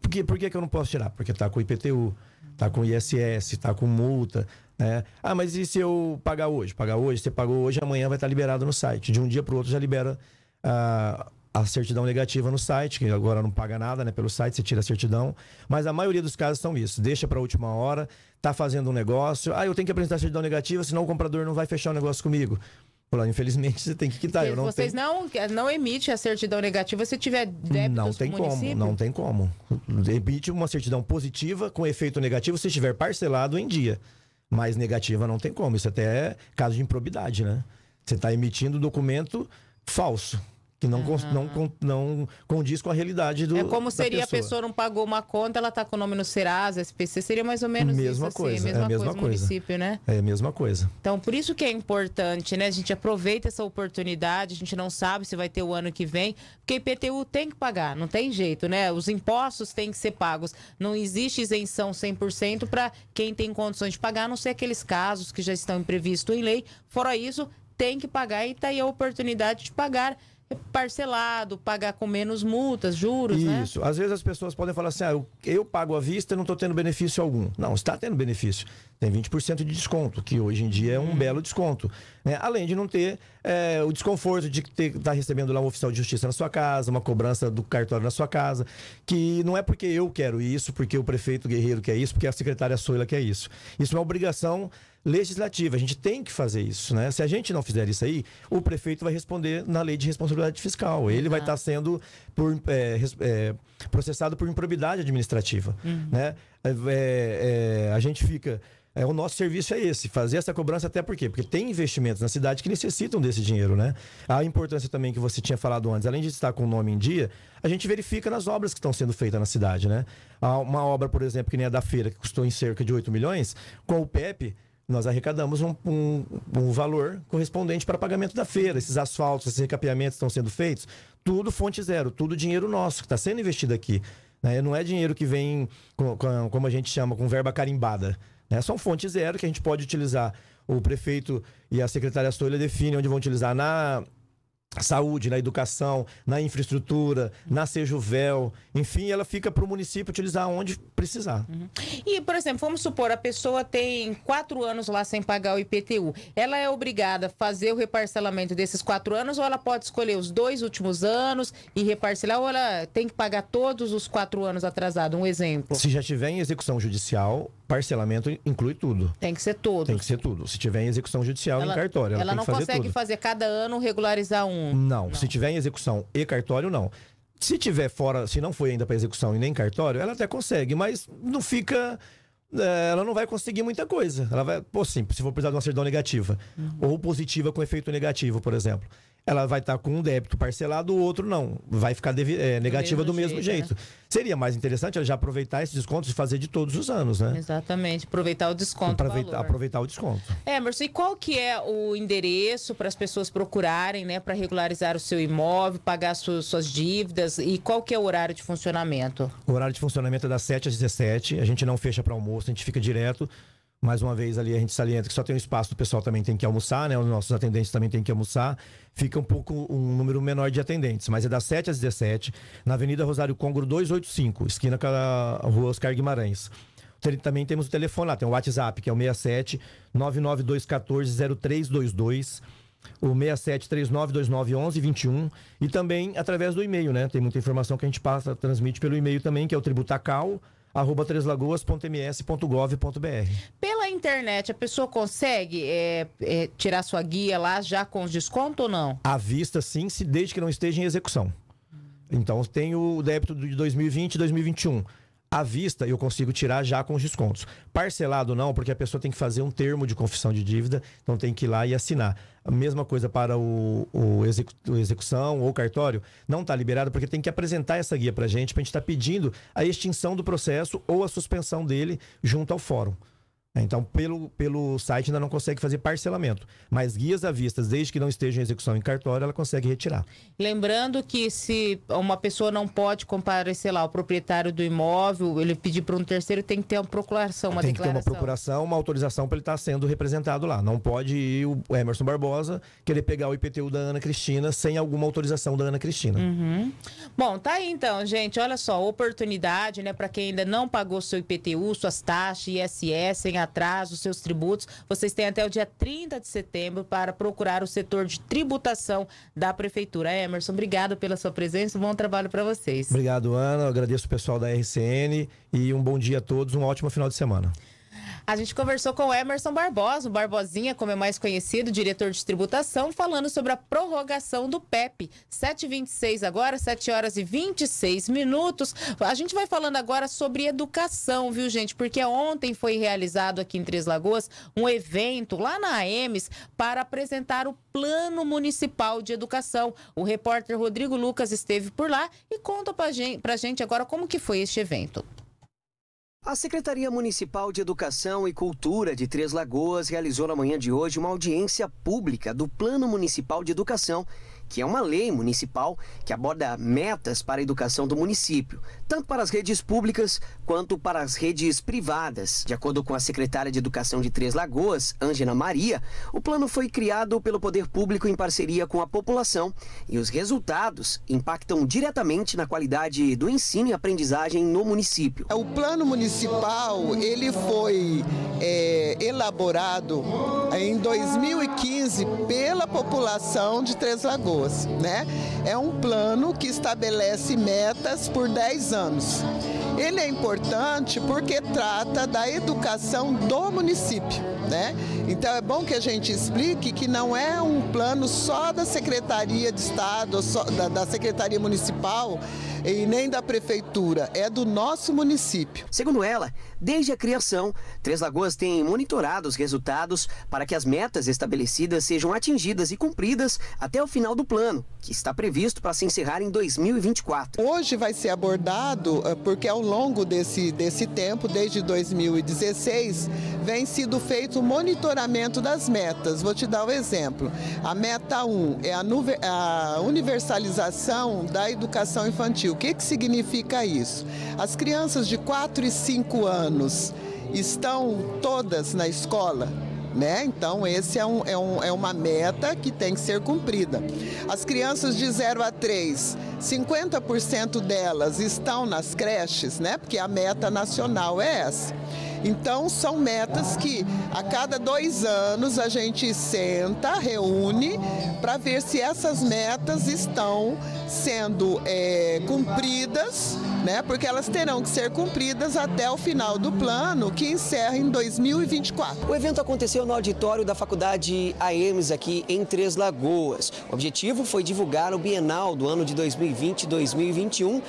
[SPEAKER 13] Por que, por que, que eu não posso tirar? Porque está com IPTU, está com ISS, está com multa, né? Ah, mas e se eu pagar hoje? Pagar hoje, você pagou hoje, amanhã vai estar liberado no site. De um dia para o outro já libera a, ah, a certidão negativa no site, que agora não paga nada né? pelo site, você tira a certidão. Mas a maioria dos casos são isso. Deixa para a última hora, tá fazendo um negócio. Ah, eu tenho que apresentar a certidão negativa, senão o comprador não vai fechar o negócio comigo. infelizmente você tem que quitar. Eu não Vocês tenho...
[SPEAKER 4] não, não emite a certidão negativa se tiver débito. Não tem como, não
[SPEAKER 13] tem como. Emite uma certidão positiva com efeito negativo se estiver parcelado em dia mais negativa não tem como. Isso até é caso de improbidade, né? Você está emitindo documento falso que não, uhum. não, não condiz com a realidade do. É como seria pessoa. a pessoa
[SPEAKER 4] não pagou uma conta, ela está com o nome no Serasa, SPC, seria mais ou menos mesma isso, assim, coisa, assim, mesma, é a mesma coisa, município, né?
[SPEAKER 13] É a mesma coisa.
[SPEAKER 4] Então, por isso que é importante, né? A gente aproveita essa oportunidade, a gente não sabe se vai ter o ano que vem, porque IPTU tem que pagar, não tem jeito, né? Os impostos têm que ser pagos. Não existe isenção 100% para quem tem condições de pagar, a não ser aqueles casos que já estão imprevistos em lei. Fora isso, tem que pagar e está aí a oportunidade de pagar parcelado, pagar com menos multas, juros, Isso. né? Isso.
[SPEAKER 13] Às vezes as pessoas podem falar assim, ah, eu, eu pago à vista e não estou tendo benefício algum. Não, está tendo benefício. Tem 20% de desconto, que hoje em dia é um hum. belo desconto. Né? Além de não ter é, o desconforto de estar tá recebendo lá um oficial de justiça na sua casa, uma cobrança do cartório na sua casa, que não é porque eu quero isso, porque o prefeito Guerreiro quer isso, porque a secretária Soila quer isso. Isso é uma obrigação legislativa. A gente tem que fazer isso, né? Se a gente não fizer isso aí, o prefeito vai responder na lei de responsabilidade fiscal. Ele ah. vai estar tá sendo por, é, é, processado por improbidade administrativa. Uhum. Né? É, é, é, a gente fica. É, o nosso serviço é esse, fazer essa cobrança até por quê? Porque tem investimentos na cidade que necessitam desse dinheiro, né? A importância também que você tinha falado antes, além de estar com o nome em dia, a gente verifica nas obras que estão sendo feitas na cidade, né? Há uma obra, por exemplo, que nem a da feira, que custou em cerca de 8 milhões, com o PEP, nós arrecadamos um, um, um valor correspondente para pagamento da feira. Esses asfaltos, esses recapeamentos estão sendo feitos, tudo fonte zero, tudo dinheiro nosso que está sendo investido aqui. Né? Não é dinheiro que vem, com, com, como a gente chama, com verba carimbada. Né? São fontes zero que a gente pode utilizar. O prefeito e a secretária Solha definem onde vão utilizar na saúde, na educação, na infraestrutura, na Sejuvel, enfim, ela fica para o município utilizar onde precisar. Uhum.
[SPEAKER 4] E, por exemplo, vamos supor, a pessoa tem quatro anos lá sem pagar o IPTU. Ela é obrigada a fazer o reparcelamento desses quatro anos ou ela pode escolher os dois últimos anos e reparcelar ou ela tem que pagar todos os quatro anos atrasado? Um exemplo. Se já
[SPEAKER 13] tiver em execução judicial, parcelamento inclui tudo.
[SPEAKER 4] Tem que ser todo. Tem
[SPEAKER 13] que ser tudo. Se tiver em execução judicial ela, em cartório, ela, ela não fazer consegue tudo.
[SPEAKER 4] fazer cada ano regularizar um.
[SPEAKER 13] Não, não, se tiver em execução e cartório não. Se tiver fora, se não foi ainda para execução e nem cartório, ela até consegue, mas não fica eh, ela não vai conseguir muita coisa. Ela vai, pô, sim, se for precisar de uma certidão negativa uhum. ou positiva com efeito negativo, por exemplo ela vai estar tá com um débito parcelado, o outro não. Vai ficar é, negativa do mesmo, do mesmo jeito. É. jeito. Seria mais interessante ela já aproveitar esses descontos e fazer de todos os anos, né? Exatamente,
[SPEAKER 4] aproveitar o desconto. Aproveitar, o aproveitar o desconto. Emerson, é, e qual que é o endereço para as pessoas procurarem, né, para regularizar o seu imóvel, pagar su suas dívidas e qual que é o horário de funcionamento?
[SPEAKER 13] O horário de funcionamento é das 7 às 17, a gente não fecha para almoço, a gente fica direto. Mais uma vez ali a gente salienta que só tem um espaço, o pessoal também tem que almoçar, né? Os nossos atendentes também tem que almoçar. Fica um pouco um número menor de atendentes, mas é das 7 às 17, na Avenida Rosário Congro 285, esquina com a Rua Oscar Guimarães. Também temos o telefone lá, tem o WhatsApp, que é o 67 0322 o 6739291121 e também através do e-mail, né? Tem muita informação que a gente passa, transmite pelo e-mail também, que é o tributacal arroba treslagoas.ms.gov.br.
[SPEAKER 4] Pela internet, a pessoa consegue é, é, tirar sua guia lá já com os desconto ou não?
[SPEAKER 13] À vista, sim, se desde que não esteja em execução. Então tem o débito de 2020 e 2021. À vista, eu consigo tirar já com os descontos. Parcelado não, porque a pessoa tem que fazer um termo de confissão de dívida, então tem que ir lá e assinar. A mesma coisa para o, o, execu o execução ou cartório, não está liberado porque tem que apresentar essa guia para a gente, para a gente estar tá pedindo a extinção do processo ou a suspensão dele junto ao fórum. Né? Então, pelo, pelo site ainda não consegue fazer parcelamento, mas guias à vista, desde que não esteja em execução em cartório, ela consegue retirar.
[SPEAKER 4] Lembrando que se uma pessoa não pode comparecer lá, o proprietário do imóvel, ele pedir para um terceiro, tem que ter uma procuração, uma tem declaração. Tem que ter uma
[SPEAKER 13] procuração, uma autorização para ele estar tá sendo representado lá. Não pode ir o Emerson Barbosa querer pegar o IPTU da Ana Cristina sem alguma autorização da Ana Cristina.
[SPEAKER 4] Uhum. Bom, tá aí então, gente. Olha só, oportunidade, né, para quem ainda não pagou seu IPTU, suas taxas, ISS, sem a atrás, os seus tributos. Vocês têm até o dia 30 de setembro para procurar o setor de tributação da Prefeitura. Emerson, obrigado pela sua presença. Bom trabalho para vocês.
[SPEAKER 13] Obrigado, Ana. Eu agradeço o pessoal da RCN e um bom dia a todos. Um ótimo final de semana.
[SPEAKER 4] A gente conversou com o Emerson Barbosa, o Barbosinha, como é mais conhecido, diretor de tributação, falando sobre a prorrogação do PEP. 7h26 agora, 7 horas e 26 minutos. A gente vai falando agora sobre educação, viu, gente? Porque ontem foi realizado aqui em Três Lagoas um evento lá na AEMES para apresentar o Plano Municipal de Educação. O repórter Rodrigo Lucas esteve por lá e conta pra gente, pra gente agora como que foi este evento.
[SPEAKER 8] A Secretaria Municipal de Educação e Cultura de Três Lagoas realizou na manhã de hoje uma audiência pública do Plano Municipal de Educação que é uma lei municipal que aborda metas para a educação do município, tanto para as redes públicas quanto para as redes privadas. De acordo com a secretária de Educação de Três Lagoas, Ângela Maria, o plano foi criado pelo poder público em parceria com a população e os resultados impactam diretamente na qualidade do ensino e aprendizagem no município. O plano municipal ele foi
[SPEAKER 12] é, elaborado em 2015 pela população de Três Lagoas pessoas, né? É um plano que estabelece metas por 10 anos. Ele é importante porque trata da educação do município, né? Então é bom que a gente explique que não é um plano só da Secretaria de Estado, só da, da Secretaria Municipal e
[SPEAKER 8] nem da Prefeitura, é do nosso município. Segundo ela, desde a criação, Três Lagoas tem monitorado os resultados para que as metas estabelecidas sejam atingidas e cumpridas até o final do plano, que está previsto para se encerrar em 2024. Hoje
[SPEAKER 12] vai ser abordado, eh, porque é o longo desse, desse tempo, desde 2016, vem sido feito o monitoramento das metas. Vou te dar um exemplo. A meta 1 é a, universalização da educação infantil. O que, que significa isso? As crianças de 4 e 5 anos estão todas na escola? Né? Então, esse é, um, é, um, é uma meta que tem que ser cumprida. As crianças de 0 a 3, 50% delas estão nas creches, né? porque a meta nacional é essa. Então, são metas que a cada dois anos a gente senta, reúne, para ver se essas metas estão sendo é, cumpridas, né? porque elas terão que ser cumpridas até o final do plano, que encerra
[SPEAKER 8] em 2024. O evento aconteceu no auditório da Faculdade AEMES, aqui em Três Lagoas. O objetivo foi divulgar o Bienal do ano de 2020 2021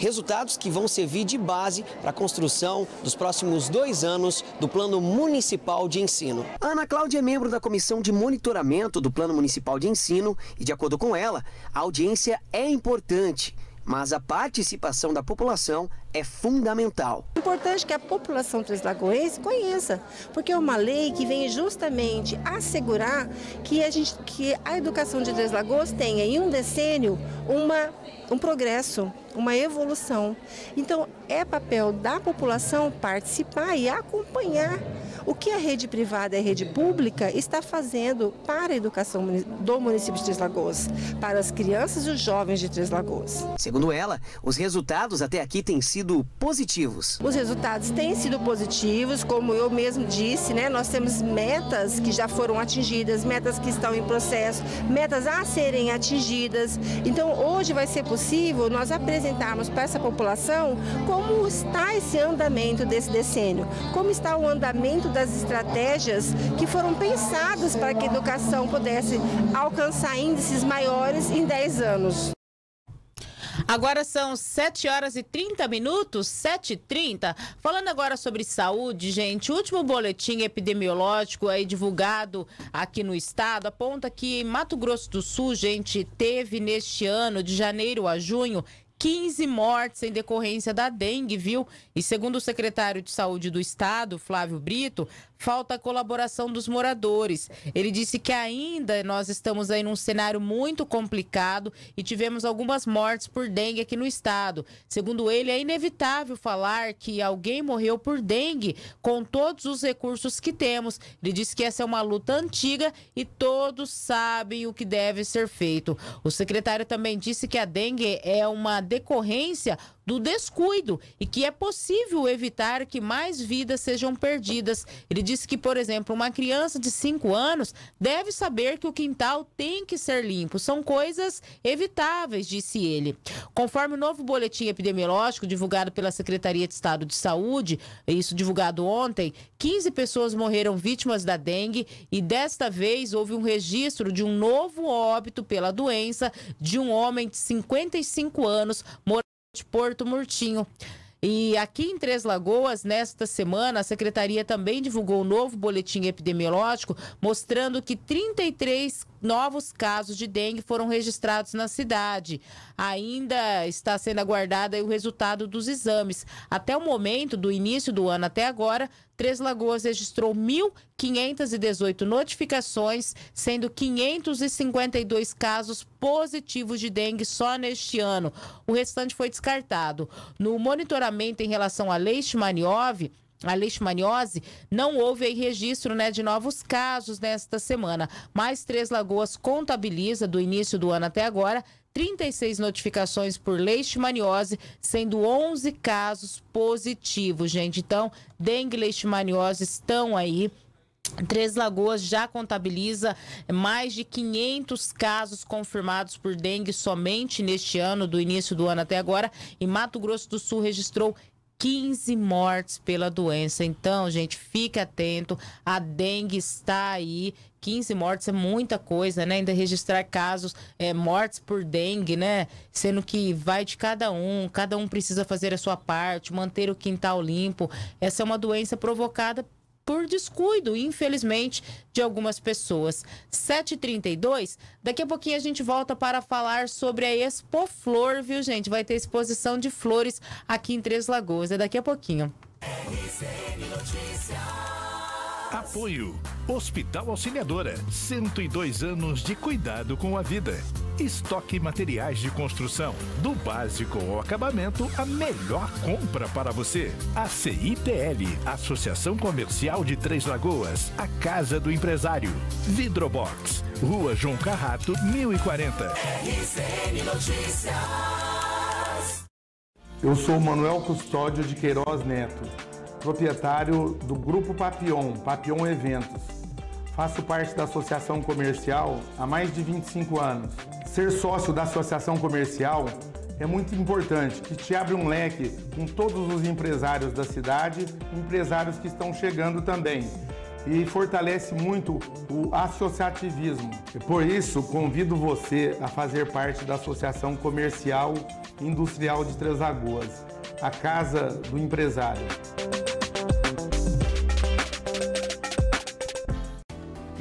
[SPEAKER 8] Resultados que vão servir de base para a construção dos próximos dois anos do Plano Municipal de Ensino. Ana Cláudia é membro da Comissão de Monitoramento do Plano Municipal de Ensino e, de acordo com ela, a audiência é importante mas a participação da população é fundamental. É importante que a população translagoense
[SPEAKER 5] conheça, porque é uma lei que vem justamente assegurar que a, gente, que a educação de Três Lagoas tenha em um decênio uma, um progresso, uma evolução. Então é papel da população participar e acompanhar o que a rede privada e a rede pública está fazendo para a educação do município de Três Lagoas, para as crianças e os jovens de Três Lagoas. Segundo ela, os
[SPEAKER 8] resultados até aqui têm sido positivos.
[SPEAKER 5] Os resultados têm sido positivos, como eu mesmo disse, né? Nós temos metas que já foram atingidas, metas que estão em processo, metas a serem atingidas. Então, hoje vai ser possível nós apresentarmos para essa população como está esse andamento desse decênio, como está o andamento da das estratégias que foram pensadas para que a educação pudesse
[SPEAKER 4] alcançar índices maiores em 10 anos. Agora são 7 horas e 30 minutos, 7 e 30. Falando agora sobre saúde, gente, o último boletim epidemiológico aí divulgado aqui no estado aponta que Mato Grosso do Sul, gente, teve neste ano, de janeiro a junho, 15 mortes em decorrência da dengue, viu? E segundo o secretário de Saúde do Estado, Flávio Brito, falta a colaboração dos moradores. Ele disse que ainda nós estamos aí num cenário muito complicado e tivemos algumas mortes por dengue aqui no estado. Segundo ele, é inevitável falar que alguém morreu por dengue com todos os recursos que temos. Ele disse que essa é uma luta antiga e todos sabem o que deve ser feito. O secretário também disse que a dengue é uma decorrência do descuido e que é possível evitar que mais vidas sejam perdidas. Ele disse que, por exemplo, uma criança de 5 anos deve saber que o quintal tem que ser limpo. São coisas evitáveis, disse ele. Conforme o novo boletim epidemiológico divulgado pela Secretaria de Estado de Saúde, isso divulgado ontem, 15 pessoas morreram vítimas da dengue e desta vez houve um registro de um novo óbito pela doença de um homem de 55 anos morando de Porto Murtinho. E aqui em Três Lagoas, nesta semana, a secretaria também divulgou um novo boletim epidemiológico mostrando que 33 novos casos de dengue foram registrados na cidade. Ainda está sendo aguardado o resultado dos exames. Até o momento, do início do ano até agora, Três Lagoas registrou 1.518 notificações, sendo 552 casos positivos de dengue só neste ano. O restante foi descartado. No monitoramento em relação à leishmaniose, a leishmaniose, não houve registro né, de novos casos nesta semana. Mais Três Lagoas contabiliza, do início do ano até agora, 36 notificações por leishmaniose, sendo 11 casos positivos, gente. Então, dengue e leishmaniose estão aí Três Lagoas já contabiliza mais de 500 casos confirmados por dengue somente neste ano, do início do ano até agora, e Mato Grosso do Sul registrou 15 mortes pela doença. Então, gente, fique atento. A dengue está aí. 15 mortes é muita coisa, né? Ainda registrar casos, é, mortes por dengue, né? Sendo que vai de cada um, cada um precisa fazer a sua parte, manter o quintal limpo. Essa é uma doença provocada por descuido, infelizmente, de algumas pessoas. 7h32, daqui a pouquinho a gente volta para falar sobre a Expo Flor, viu, gente? Vai ter exposição de flores aqui em Três Lagoas. É daqui a pouquinho. RCN
[SPEAKER 11] Notícias. Apoio. Hospital Auxiliadora. 102 anos de cuidado com a vida. Estoque materiais de construção. Do básico ao acabamento, a melhor compra para você. A CITL, Associação Comercial de Três Lagoas, a Casa do Empresário. Vidrobox, Rua João Carrato, 1040.
[SPEAKER 3] RCN Notícias.
[SPEAKER 11] Eu sou Manuel Custódio de Queiroz Neto proprietário do Grupo Papion, Papion Eventos. Faço parte da Associação Comercial há mais de 25 anos. Ser sócio da Associação Comercial é muito importante, que te abre um leque com todos os empresários da cidade, empresários que estão chegando também. E fortalece muito o associativismo. por isso, convido você a fazer parte da Associação Comercial Industrial de Três
[SPEAKER 2] Lagoas, a casa do empresário.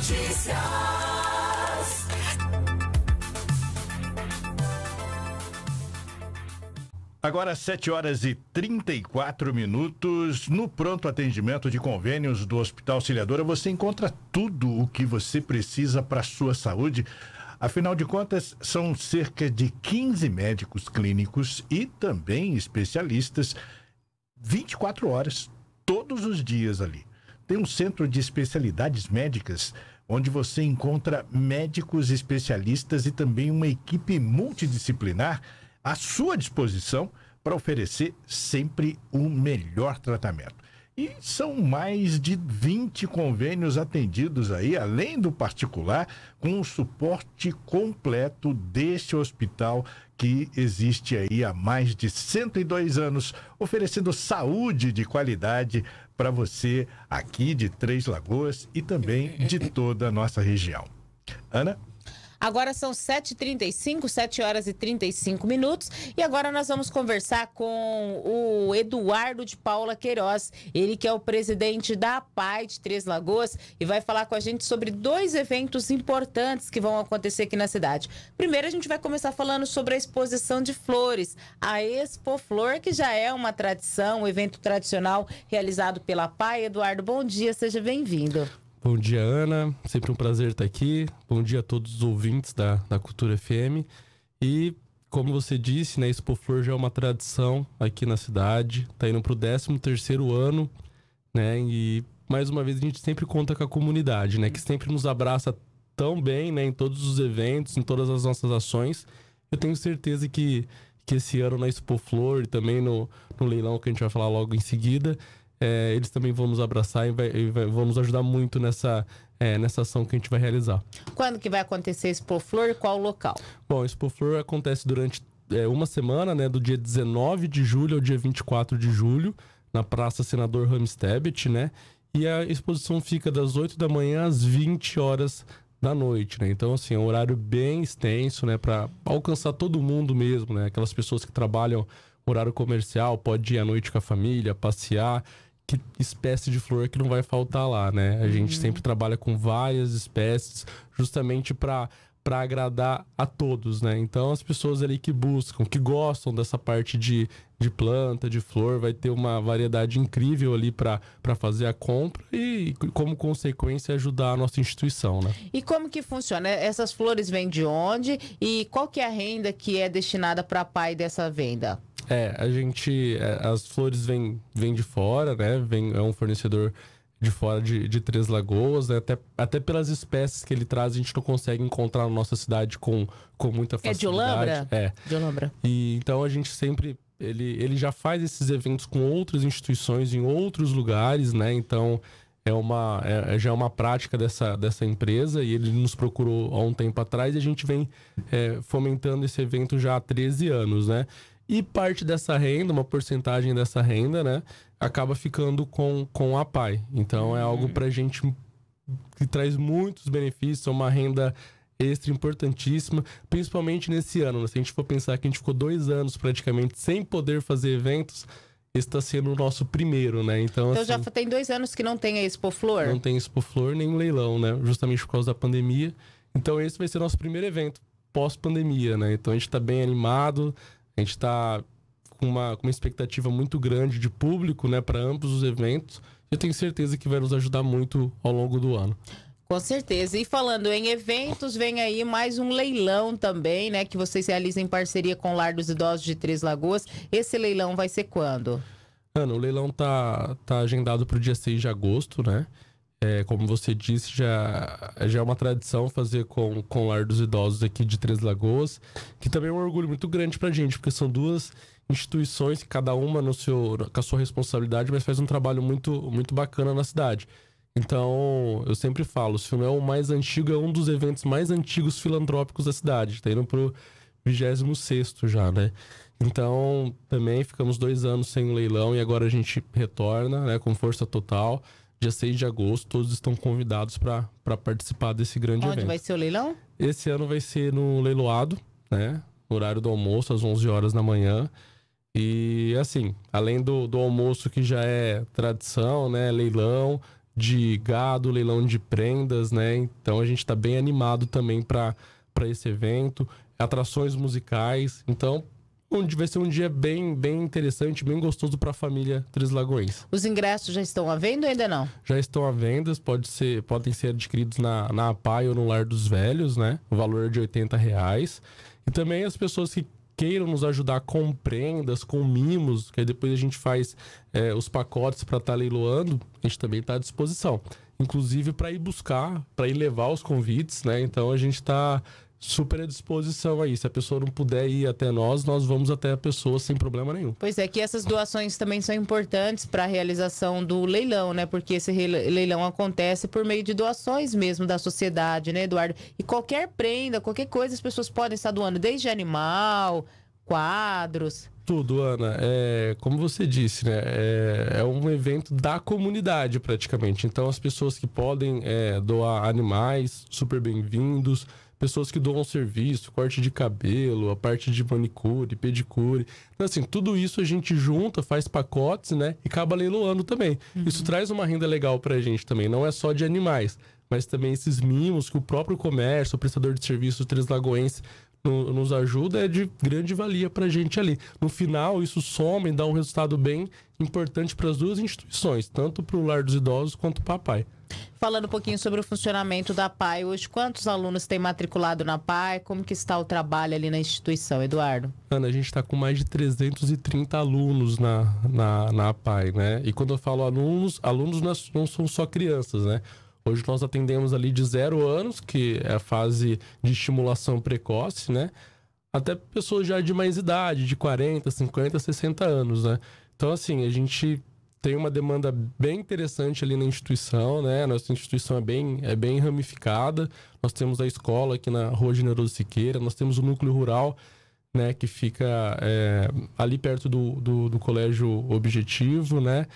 [SPEAKER 3] Notícias.
[SPEAKER 11] Agora, 7 horas e 34 minutos. No pronto atendimento de convênios do Hospital Auxiliadora, você encontra tudo o que você precisa para sua saúde. Afinal de contas, são cerca de 15 médicos clínicos e também especialistas, 24 horas, todos os dias ali. Tem um centro de especialidades médicas onde você encontra médicos especialistas e também uma equipe multidisciplinar à sua disposição para oferecer sempre o melhor tratamento. E são mais de 20 convênios atendidos aí, além do particular, com o suporte completo deste hospital que existe aí há mais de 102 anos, oferecendo saúde de qualidade para você aqui de Três Lagoas e também de toda a nossa região. Ana?
[SPEAKER 4] Agora são 7h35, 7 horas e 35 minutos. E agora nós vamos conversar com o Eduardo de Paula Queiroz, ele que é o presidente da Pai de Três Lagoas e vai falar com a gente sobre dois eventos importantes que vão acontecer aqui na cidade. Primeiro, a gente vai começar falando sobre a exposição de flores, a Expo Flor, que já é uma tradição, um evento tradicional realizado pela Pai Eduardo, bom dia, seja bem-vindo.
[SPEAKER 14] Bom dia, Ana. Sempre um prazer estar aqui. Bom dia a todos os ouvintes da, da Cultura FM. E, como você disse, né, Expo Flor já é uma tradição aqui na cidade. Está indo para o 13 ano, né? E, mais uma vez, a gente sempre conta com a comunidade, né? Que sempre nos abraça tão bem, né? Em todos os eventos, em todas as nossas ações. Eu tenho certeza que, que esse ano na Expo Flor e também no, no leilão que a gente vai falar logo em seguida é, eles também vão nos abraçar e, vai, e vai, vão nos ajudar muito nessa, é, nessa ação que a gente vai realizar.
[SPEAKER 4] Quando que vai acontecer a Expo Flor? e Qual o local?
[SPEAKER 14] Bom, a Expo Flor acontece durante é, uma semana, né, do dia 19 de julho ao dia 24 de julho, na Praça Senador Rames né? E a exposição fica das 8 da manhã às 20 horas da noite, né? Então, assim, é um horário bem extenso, né? Para alcançar todo mundo mesmo, né? Aquelas pessoas que trabalham horário comercial, pode ir à noite com a família, passear que espécie de flor que não vai faltar lá, né? A gente uhum. sempre trabalha com várias espécies, justamente para para agradar a todos, né? Então as pessoas ali que buscam, que gostam dessa parte de, de planta, de flor, vai ter uma variedade incrível ali para fazer a compra e como consequência ajudar a nossa instituição, né?
[SPEAKER 4] E como que funciona? Essas flores vêm de onde e qual que é a renda que é destinada para a pai dessa venda?
[SPEAKER 14] É, a gente. É, as flores vêm vem de fora, né? Vem, é um fornecedor de fora de, de Três Lagoas, né? até, até pelas espécies que ele traz, a gente não consegue encontrar na nossa cidade com, com muita facilidade. É de Olambra? É. De Olambra. E, então a gente sempre ele, ele já faz esses eventos com outras instituições em outros lugares, né? Então é uma é, é já é uma prática dessa, dessa empresa e ele nos procurou há um tempo atrás e a gente vem é, fomentando esse evento já há 13 anos, né? E parte dessa renda, uma porcentagem dessa renda, né, acaba ficando com, com a PAI. Então é algo uhum. para a gente que traz muitos benefícios, é uma renda extra importantíssima, principalmente nesse ano. Né? Se a gente for pensar que a gente ficou dois anos praticamente sem poder fazer eventos, esse está sendo o nosso primeiro, né? Então, então assim, já
[SPEAKER 4] tem dois anos que não tem a Expo Flor? Não
[SPEAKER 14] tem Expo Flor nem leilão, né? Justamente por causa da pandemia. Então esse vai ser nosso primeiro evento pós-pandemia, né? Então a gente está bem animado, a gente está com uma, com uma expectativa muito grande de público, né, para ambos os eventos. Eu tenho certeza que vai nos ajudar muito ao longo do ano.
[SPEAKER 4] Com certeza. E falando em eventos, vem aí mais um leilão também, né? Que vocês realizam em parceria com o Lar dos Idosos de Três Lagoas. Esse leilão vai ser quando? Ana, o leilão tá,
[SPEAKER 14] tá agendado para o dia 6 de agosto, né? É, como você disse, já, já é uma tradição fazer com, com o Lar dos Idosos aqui de Três Lagoas, que também é um orgulho muito grande para a gente, porque são duas instituições, cada uma no seu, com a sua responsabilidade, mas faz um trabalho muito, muito bacana na cidade. Então, eu sempre falo, se não é o mais antigo, é um dos eventos mais antigos filantrópicos da cidade, tá indo pro 26 já, né? Então, também ficamos dois anos sem o leilão e agora a gente retorna, né, com força total dia 6 de agosto, todos estão convidados para participar desse grande Onde evento. Onde vai ser o leilão? Esse ano vai ser no Leiloado, né? Horário do almoço, às 11 horas da manhã. E assim, além do, do almoço que já é tradição, né? Leilão de gado, leilão de prendas, né? Então a gente está bem animado também para esse evento. Atrações musicais. Então, onde vai ser um dia bem, bem interessante, bem gostoso para a família Três Lagoas. Os
[SPEAKER 4] ingressos já estão à venda ou ainda não?
[SPEAKER 14] Já estão à venda, pode ser, podem ser adquiridos na, na APAI ou no Lar dos Velhos, né? O valor é de 80 reais. E também as pessoas que queiram nos ajudar com prendas, com mimos, que aí depois a gente faz é, os pacotes para estar tá leiloando, a gente também está à disposição. Inclusive para ir buscar, para ir levar os convites, né? Então a gente está super à disposição aí. Se a pessoa não puder ir até nós, nós vamos até a pessoa sem problema nenhum.
[SPEAKER 4] Pois é, que essas doações também são importantes para a realização do leilão, né? Porque esse leilão acontece por meio de doações mesmo da sociedade, né, Eduardo? E qualquer prenda, qualquer coisa, as pessoas podem estar doando, desde animal, quadros.
[SPEAKER 14] Tudo, Ana. É, como você disse, né? É, é um evento da comunidade, praticamente. Então, as pessoas que podem é, doar animais, super bem-vindos pessoas que doam serviço, corte de cabelo, a parte de manicure, pedicure. Então, assim, tudo isso a gente junta, faz pacotes, né? E acaba leiloando também. Uhum. Isso traz uma renda legal pra gente também, não é só de animais, mas também esses mimos que o próprio comércio, o prestador de serviços Translagoense no, nos ajuda é de grande valia para a gente ali. No final, isso soma e dá um resultado bem importante para as duas instituições, tanto para o lar dos idosos quanto para a PAI.
[SPEAKER 4] Falando um pouquinho sobre o funcionamento da PAI hoje, quantos alunos tem matriculado na PAI? Como que está o trabalho ali na instituição, Eduardo?
[SPEAKER 14] Ana, a gente está com mais de 330 alunos na, na, na PAI, né? E quando eu falo alunos, alunos não é são só crianças, né? Hoje nós atendemos ali de zero anos, que é a fase de estimulação precoce, né? Até pessoas já de mais idade, de 40, 50, 60 anos, né? Então, assim, a gente tem uma demanda bem interessante ali na instituição, né? Nossa instituição é bem, é bem ramificada. Nós temos a escola aqui na Rua Generoso Siqueira, nós temos o núcleo rural, né? Que fica é, ali perto do, do, do Colégio Objetivo, né?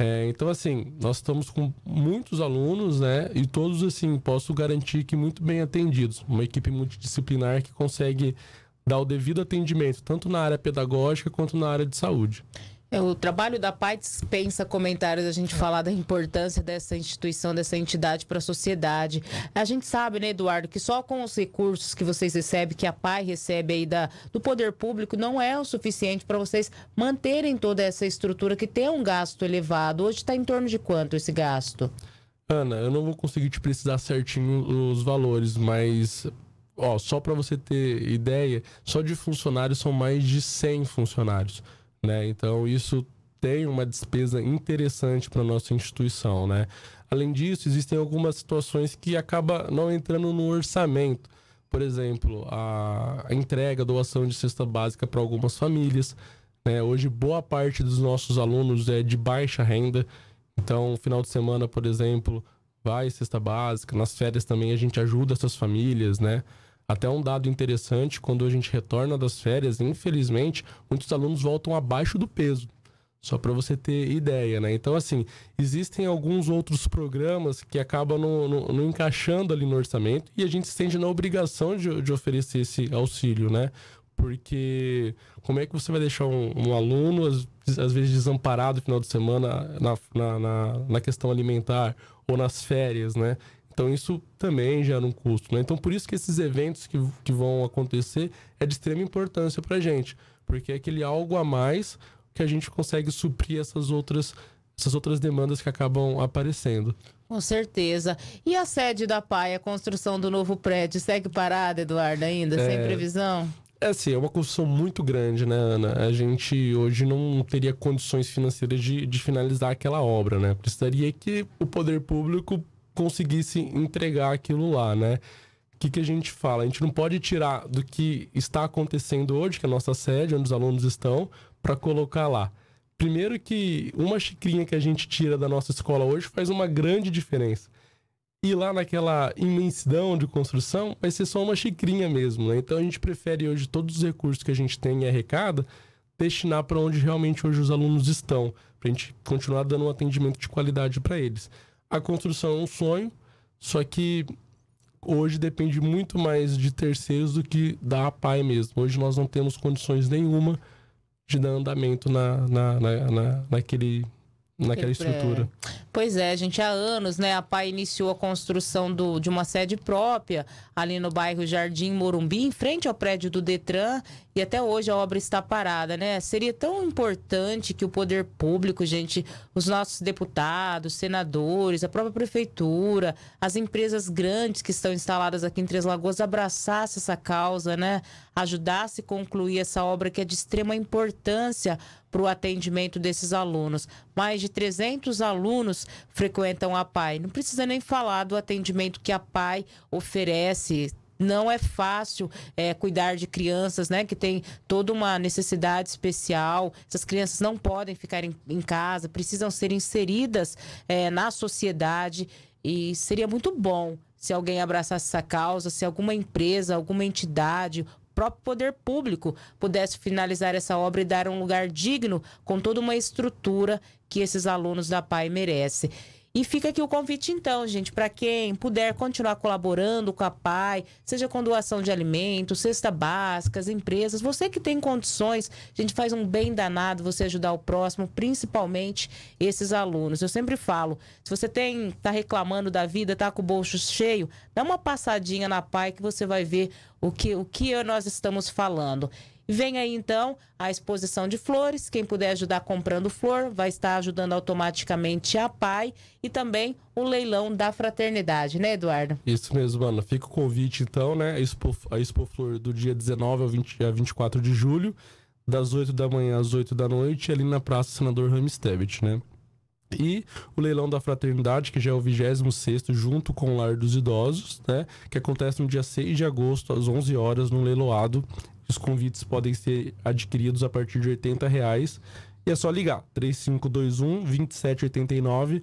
[SPEAKER 14] É, então, assim, nós estamos com muitos alunos, né? E todos, assim, posso garantir que muito bem atendidos. Uma equipe multidisciplinar que consegue dar o devido atendimento, tanto na área pedagógica quanto na área de saúde.
[SPEAKER 4] É, o trabalho da PAI dispensa comentários, a gente falar da importância dessa instituição, dessa entidade para a sociedade. A gente sabe, né, Eduardo, que só com os recursos que vocês recebem, que a PAI recebe aí da, do poder público, não é o suficiente para vocês manterem toda essa estrutura que tem um gasto elevado. Hoje está em torno de quanto esse gasto?
[SPEAKER 14] Ana, eu não vou conseguir te precisar certinho os valores, mas ó, só para você ter ideia, só de funcionários são mais de 100 funcionários né? Então isso tem uma despesa interessante para nossa instituição, né? Além disso, existem algumas situações que acaba não entrando no orçamento. Por exemplo, a entrega, a doação de cesta básica para algumas famílias. Né? Hoje, boa parte dos nossos alunos é de baixa renda. Então, final de semana, por exemplo, vai cesta básica. Nas férias também a gente ajuda essas famílias, né? Até um dado interessante, quando a gente retorna das férias, infelizmente, muitos alunos voltam abaixo do peso. Só para você ter ideia, né? Então, assim, existem alguns outros programas que acabam não não encaixando ali no orçamento e a gente se sente na obrigação de, de oferecer esse auxílio, né? porque como é que você vai deixar um, um aluno, às, às, vezes, desamparado no final de semana na na, na, na, questão alimentar ou nas férias, né? Então isso também gera um custo. Né? Então por isso que esses eventos que, que vão acontecer é de extrema importância para a gente, porque é aquele algo a mais que a gente consegue suprir essas outras, essas outras demandas que acabam aparecendo.
[SPEAKER 4] Com certeza. E a sede da PAI, a construção do novo prédio, segue parada, Eduardo, ainda, é... sem previsão?
[SPEAKER 14] É assim, é uma construção muito grande, né, Ana? A gente hoje não teria condições financeiras de, de finalizar aquela obra, né? Precisaria que o poder público conseguisse entregar aquilo lá, né? O que, que a gente fala? A gente não pode tirar do que está acontecendo hoje, que é a nossa sede, onde os alunos estão, para colocar lá. Primeiro que uma xicrinha que a gente tira da nossa escola hoje faz uma grande diferença e lá naquela imensidão de construção vai ser só uma xicrinha mesmo, né? Então a gente prefere hoje todos os recursos que a gente tem e arrecada destinar para onde realmente hoje os alunos estão, para a gente continuar dando um atendimento de qualidade para eles a construção é um sonho, só que hoje depende muito mais de terceiros do que da APAE mesmo. Hoje nós não temos condições nenhuma de dar andamento na, na, na, na naquele naquela é. estrutura.
[SPEAKER 4] Pois é, gente, há anos, né, a PAI iniciou a construção do, de uma sede própria ali no bairro Jardim Morumbi, em frente ao prédio do Detran, e até hoje a obra está parada, né? Seria tão importante que o poder público, gente, os nossos deputados, senadores, a própria prefeitura, as empresas grandes que estão instaladas aqui em Três Lagoas abraçasse essa causa, né? Ajudasse a concluir essa obra que é de extrema importância para o atendimento desses alunos. Mais de 300 alunos frequentam a PAI. Não precisa nem falar do atendimento que a PAI oferece não é fácil é, cuidar de crianças, né? Que tem toda uma necessidade especial. Essas crianças não podem ficar em, em casa, precisam ser inseridas é, na sociedade. E seria muito bom se alguém abraçasse essa causa, se alguma empresa, alguma entidade, próprio poder público pudesse finalizar essa obra e dar um lugar digno com toda uma estrutura que esses alunos da PAI merecem. E fica aqui o convite, então, gente, para quem puder continuar colaborando com a PAI, seja com doação de alimentos, cesta básica, as empresas, você que tem condições, a gente faz um bem danado você ajudar o próximo, principalmente esses alunos. Eu sempre falo, se você tem tá reclamando da vida, tá com o bolso cheio, dá uma passadinha na PAI que você vai ver o que, o que nós estamos falando. Vem aí então a exposição de flores. Quem puder ajudar comprando flor vai estar ajudando automaticamente a PAI e também o leilão da fraternidade, né, Eduardo? Isso mesmo,
[SPEAKER 14] Ana. Fica o convite então, né? A Expo, a Expo Flor do dia 19 ao 20, a 24 de julho, das 8 da manhã às 8 da noite, ali na Praça Senador Ramistevit, né? E o leilão da fraternidade, que já é o 26 junto com o Lar dos Idosos, né? Que acontece no dia 6 de agosto, às 11 horas, no leiloado os convites podem ser adquiridos a partir de 80 reais. E é só ligar 3521 2789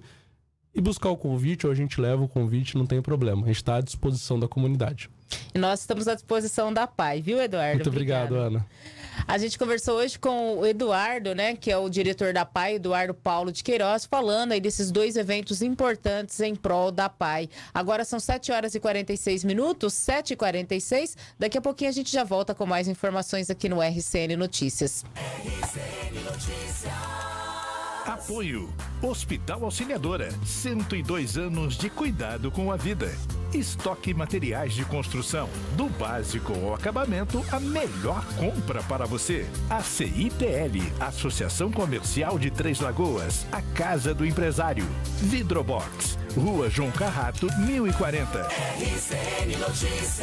[SPEAKER 14] e buscar o convite, ou a gente leva o convite, não tem problema. A gente está à disposição da comunidade.
[SPEAKER 4] E nós estamos à disposição da PAI, viu, Eduardo? Muito obrigado, Ana. A gente conversou hoje com o Eduardo, né, que é o diretor da PAI, Eduardo Paulo de Queiroz, falando aí desses dois eventos importantes em prol da PAI. Agora são 7 horas e 46 minutos, 7 e 46. Daqui a pouquinho a gente já volta com mais informações aqui no RCN Notícias. RCN
[SPEAKER 3] Notícias. Apoio.
[SPEAKER 11] Hospital Auxiliadora. 102 anos de cuidado com a vida. Estoque materiais de construção. Do básico ao acabamento, a melhor compra para você. A CITL, Associação Comercial de Três Lagoas. A Casa do Empresário. Vidrobox. Rua João Carrato, 1040. RCN
[SPEAKER 3] Notícias.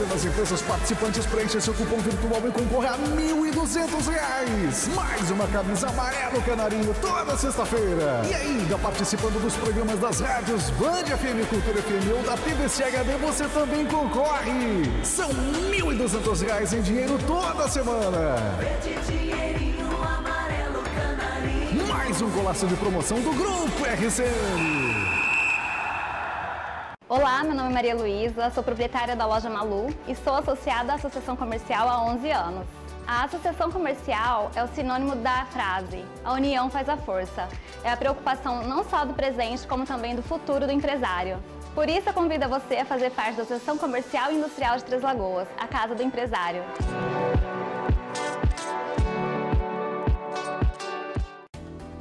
[SPEAKER 2] entre as empresas participantes preencha seu cupom virtual e concorre a R$ 1.200. Mais uma camisa amarelo canarinho toda sexta-feira. E ainda participando dos programas das rádios Band FM, Cultura FM ou da TVC HD, você também concorre. São R$ 1.200 em dinheiro toda semana. Mais um golaço de promoção do Grupo RCN.
[SPEAKER 5] Olá, meu nome é Maria Luísa, sou proprietária da loja Malu e sou associada à Associação Comercial há 11 anos. A associação comercial é o sinônimo da frase a união faz a força. É a preocupação não só do presente, como também do futuro do empresário. Por isso, eu convido você a fazer parte da Associação Comercial e Industrial de Três Lagoas, a Casa do Empresário.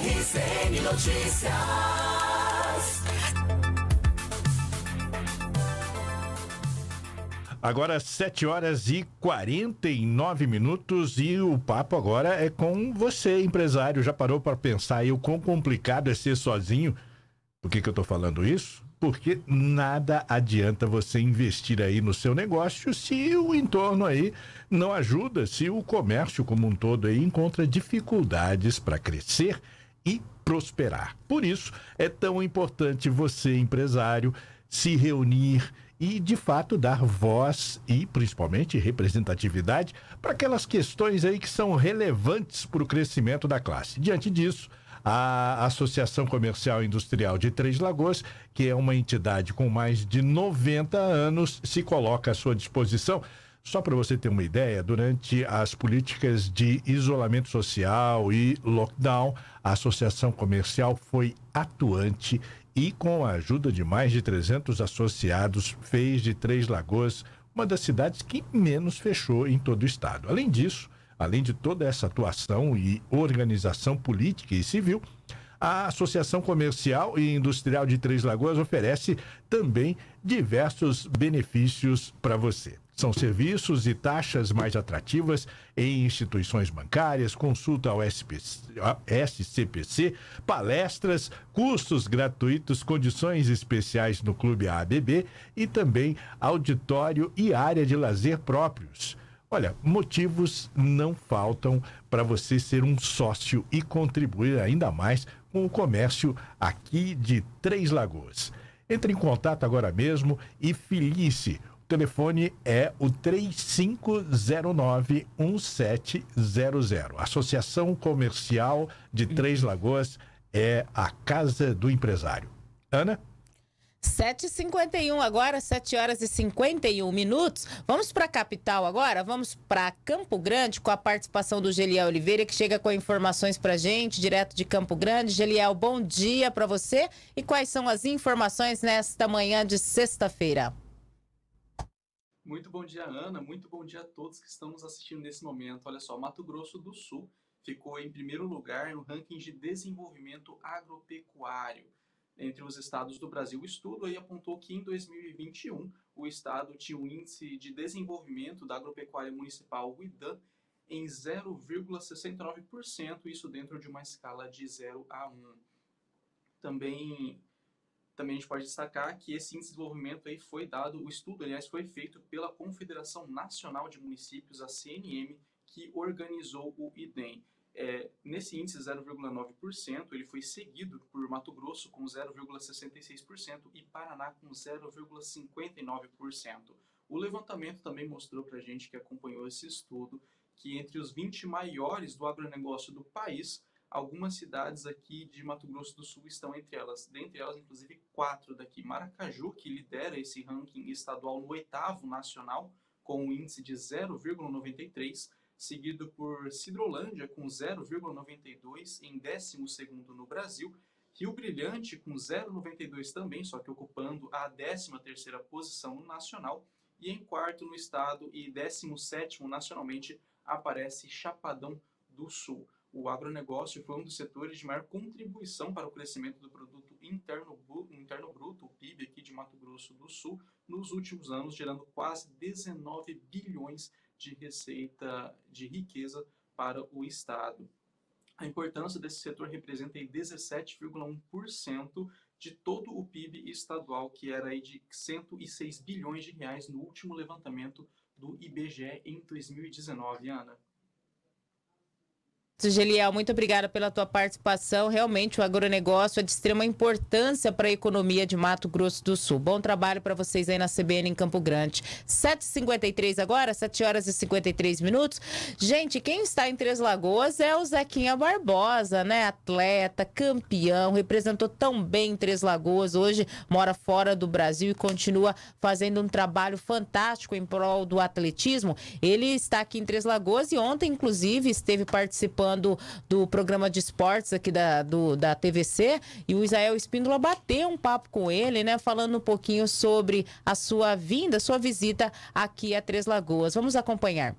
[SPEAKER 3] RCN Notícias.
[SPEAKER 11] Agora 7 horas e 49 minutos e o papo agora é com você, empresário. Já parou para pensar aí o quão complicado é ser sozinho? Por que, que eu estou falando isso? Porque nada adianta você investir aí no seu negócio se o entorno aí não ajuda se o comércio como um todo encontra dificuldades para crescer e prosperar. Por isso, é tão importante você, empresário, se reunir e, de fato, dar voz e, principalmente, representatividade para aquelas questões aí que são relevantes para o crescimento da classe. Diante disso, a Associação Comercial e Industrial de Três Lagoas, que é uma entidade com mais de 90 anos, se coloca à sua disposição só para você ter uma ideia, durante as políticas de isolamento social e lockdown, a associação comercial foi atuante e, com a ajuda de mais de 300 associados, fez de Três Lagoas uma das cidades que menos fechou em todo o estado. Além disso, além de toda essa atuação e organização política e civil, a Associação Comercial e Industrial de Três Lagoas oferece também diversos benefícios para você. São serviços e taxas mais atrativas em instituições bancárias, consulta ao SPC, SCPC, palestras, cursos gratuitos, condições especiais no Clube ABB e também auditório e área de lazer próprios. Olha, motivos não faltam para você ser um sócio e contribuir ainda mais com o comércio aqui de Três Lagoas. Entre em contato agora mesmo e filie-se telefone é o 3509-1700. Associação Comercial de Três Lagoas é a Casa do Empresário. Ana?
[SPEAKER 4] 7h51 agora, 7 horas e 51 minutos. Vamos para a capital agora? Vamos para Campo Grande com a participação do Geliel Oliveira, que chega com informações para gente, direto de Campo Grande. Geliel, bom dia para você. E quais são as informações nesta manhã de sexta-feira?
[SPEAKER 15] Muito bom dia, Ana. Muito bom dia a todos que estão nos assistindo nesse momento. Olha só, Mato Grosso do Sul ficou em primeiro lugar no ranking de desenvolvimento agropecuário entre os estados do Brasil. O estudo aí apontou que em 2021 o estado tinha um índice de desenvolvimento da agropecuária municipal, o em 0,69%, isso dentro de uma escala de 0 a 1. Também também a gente pode destacar que esse índice de desenvolvimento aí foi dado, o estudo, aliás, foi feito pela Confederação Nacional de Municípios, a CNM, que organizou o IDEM. É, nesse índice, 0,9%, ele foi seguido por Mato Grosso com 0,66% e Paraná com 0,59%. O levantamento também mostrou para a gente que acompanhou esse estudo que entre os 20 maiores do agronegócio do país, Algumas cidades aqui de Mato Grosso do Sul estão entre elas, dentre elas, inclusive, quatro daqui. Maracaju, que lidera esse ranking estadual no oitavo nacional, com o um índice de 0,93, seguido por Cidrolândia, com 0,92, em 12 no Brasil, Rio Brilhante, com 0,92 também, só que ocupando a 13ª posição no nacional, e em quarto no estado e 17º nacionalmente aparece Chapadão do Sul o agronegócio foi um dos setores de maior contribuição para o crescimento do produto interno, interno bruto, o PIB aqui de Mato Grosso do Sul, nos últimos anos, gerando quase 19 bilhões de receita de riqueza para o estado. A importância desse setor representa 17,1% de todo o PIB estadual, que era aí de 106 bilhões de reais no último levantamento do IBGE em 2019, Ana.
[SPEAKER 4] Geliel, muito obrigada pela tua participação. Realmente, o agronegócio é de extrema importância para a economia de Mato Grosso do Sul. Bom trabalho para vocês aí na CBN em Campo Grande. 7h53 agora, 7 horas e 53 minutos. Gente, quem está em Três Lagoas é o Zequinha Barbosa, né? Atleta, campeão, representou tão bem Três Lagoas. Hoje mora fora do Brasil e continua fazendo um trabalho fantástico em prol do atletismo. Ele está aqui em Três Lagoas e ontem, inclusive, esteve participando do programa de esportes aqui da, do, da TVC, e o Israel Espíndola bateu um papo com ele, né? Falando um pouquinho sobre a sua vinda, sua visita aqui a Três Lagoas. Vamos acompanhar.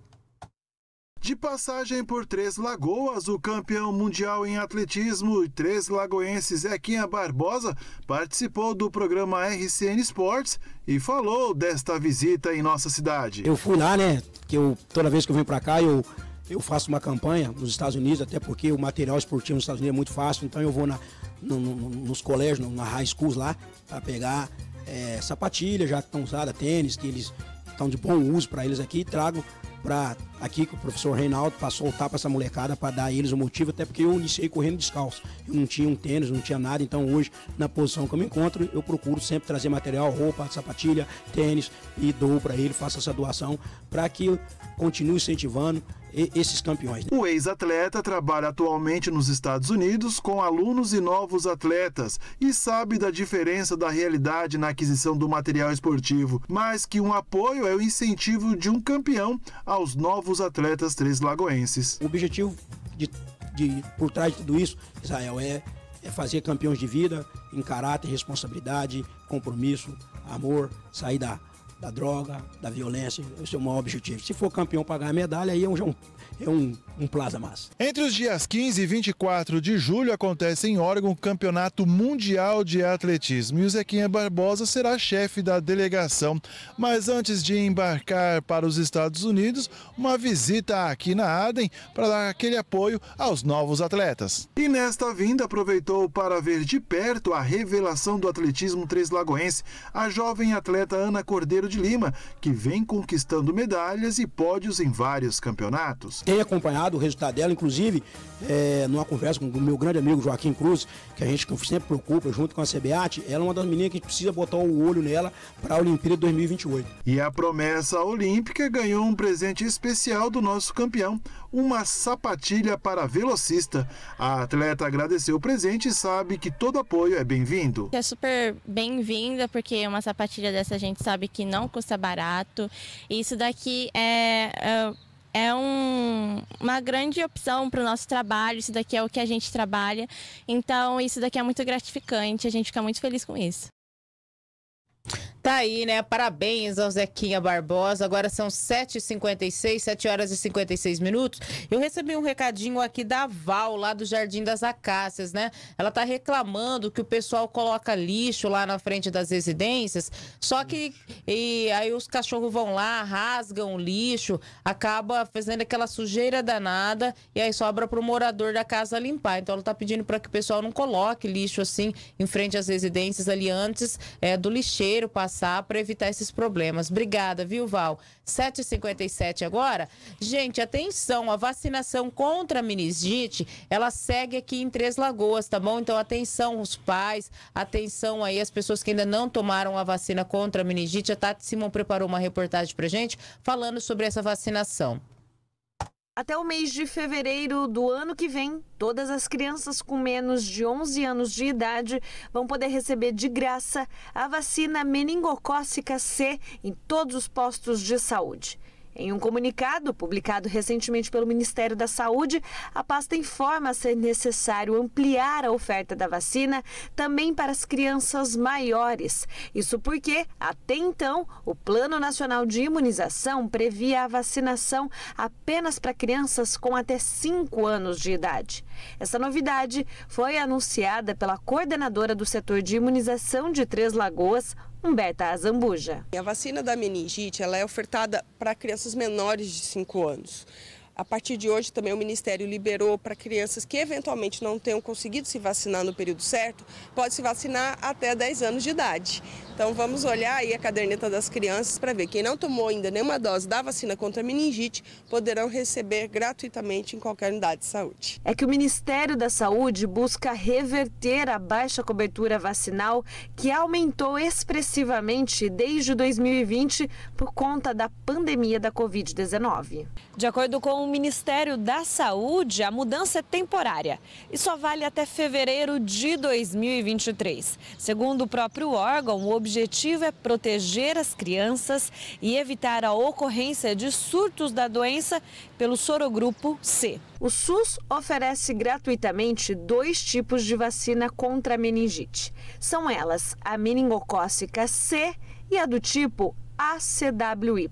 [SPEAKER 7] De passagem por Três Lagoas, o campeão mundial em atletismo e três lagoense Zequinha Barbosa participou do programa RCN Sports e falou desta visita em nossa cidade. Eu fui lá, né?
[SPEAKER 16] Que eu toda vez que eu venho para cá eu eu faço uma campanha nos Estados Unidos, até porque o material esportivo nos Estados Unidos é muito fácil, então eu vou na, no, no, nos colégios, na high schools lá, para pegar é, sapatilha já que estão usada, tênis, que eles estão de bom uso para eles aqui, e trago para aqui que o professor Reinaldo para soltar para essa molecada para dar a eles o um motivo, até porque eu iniciei correndo descalço. Eu não tinha um tênis, não tinha nada, então hoje, na posição que eu me encontro, eu procuro sempre trazer material, roupa, sapatilha, tênis e dou para ele, faço essa doação para que continue incentivando esses campeões.
[SPEAKER 7] O ex-atleta trabalha atualmente nos Estados Unidos com alunos e novos atletas e sabe da diferença da realidade na aquisição do material esportivo, mas que um apoio é o incentivo de um campeão aos novos atletas três-lagoenses. O objetivo de, de, por trás de tudo isso,
[SPEAKER 16] Israel, é, é fazer campeões de vida em caráter, responsabilidade, compromisso, amor, sair da da droga, da violência. Esse é o maior objetivo. Se for campeão pagar a medalha, aí é um, é um é um Plaza Massa.
[SPEAKER 7] Entre os dias 15 e 24 de julho acontece em Oregon o Campeonato Mundial de Atletismo e o Zequinha Barbosa será chefe da delegação. Mas antes de embarcar para os Estados Unidos, uma visita aqui na Aden para dar aquele apoio aos novos atletas. E nesta vinda aproveitou para ver de perto a revelação do atletismo três lagoense, a jovem atleta Ana Cordeiro de Lima, que vem conquistando medalhas e pódios em vários campeonatos. Tem acompanhado resultado, o resultado dela, inclusive, é, numa conversa com o meu
[SPEAKER 16] grande amigo Joaquim Cruz, que a gente sempre preocupa junto com a CBAT, ela é uma das meninas que a gente precisa botar o olho nela para a Olimpíada 2028.
[SPEAKER 7] E a promessa olímpica ganhou um presente especial do nosso campeão, uma sapatilha para velocista. A atleta agradeceu o presente e sabe que todo apoio é bem-vindo.
[SPEAKER 10] É super bem-vinda, porque
[SPEAKER 4] uma sapatilha dessa a gente sabe que não custa barato. Isso daqui é, é é um, uma grande opção para o nosso trabalho. Isso daqui é o que a gente trabalha. Então, isso daqui é muito gratificante. A gente fica muito feliz com isso. Tá aí, né? Parabéns ao Zequinha Barbosa. Agora são 7h56, 7 horas e 56 minutos. Eu recebi um recadinho aqui da Val, lá do Jardim das Acácias, né? Ela tá reclamando que o pessoal coloca lixo lá na frente das residências, só que e aí os cachorros vão lá, rasgam o lixo, acaba fazendo aquela sujeira danada e aí sobra pro morador da casa limpar. Então ela tá pedindo para que o pessoal não coloque lixo assim em frente às residências ali antes é, do lixeiro passar passar para evitar esses problemas. Obrigada, viu, Val? 7h57 agora. Gente, atenção, a vacinação contra a meningite, ela segue aqui em Três Lagoas, tá bom? Então, atenção os pais, atenção aí as pessoas que ainda não tomaram a vacina contra a meningite. A Tati Simon preparou uma reportagem pra gente falando sobre essa vacinação.
[SPEAKER 5] Até o mês de fevereiro do ano que vem, todas as crianças com menos de 11 anos de idade vão poder receber de graça a vacina meningocócica C em todos os postos de saúde. Em um comunicado publicado recentemente pelo Ministério da Saúde, a pasta informa ser necessário ampliar a oferta da vacina também para as crianças maiores. Isso porque, até então, o Plano Nacional de Imunização previa a vacinação apenas para crianças com até 5 anos de idade. Essa novidade foi anunciada pela coordenadora do setor de imunização de Três Lagoas,
[SPEAKER 10] Humberta Azambuja. A vacina da meningite ela é ofertada para crianças menores de 5 anos. A partir de hoje também o Ministério liberou para crianças que eventualmente não tenham conseguido se vacinar no período certo, pode se vacinar até 10 anos de idade. Então vamos olhar aí a caderneta das crianças para ver. Quem não tomou ainda nenhuma dose da vacina contra meningite poderão receber gratuitamente em qualquer unidade de saúde.
[SPEAKER 5] É que o Ministério da Saúde busca reverter a baixa cobertura vacinal que aumentou expressivamente desde 2020 por conta da pandemia da Covid-19. De acordo com o Ministério da Saúde, a mudança é temporária e só vale até fevereiro de 2023. Segundo o próprio órgão, o objetivo objetivo é proteger as crianças e evitar a ocorrência de surtos da doença pelo sorogrupo C. O SUS oferece gratuitamente dois tipos de vacina contra a meningite. São elas a meningocócica C e a do tipo ACWY.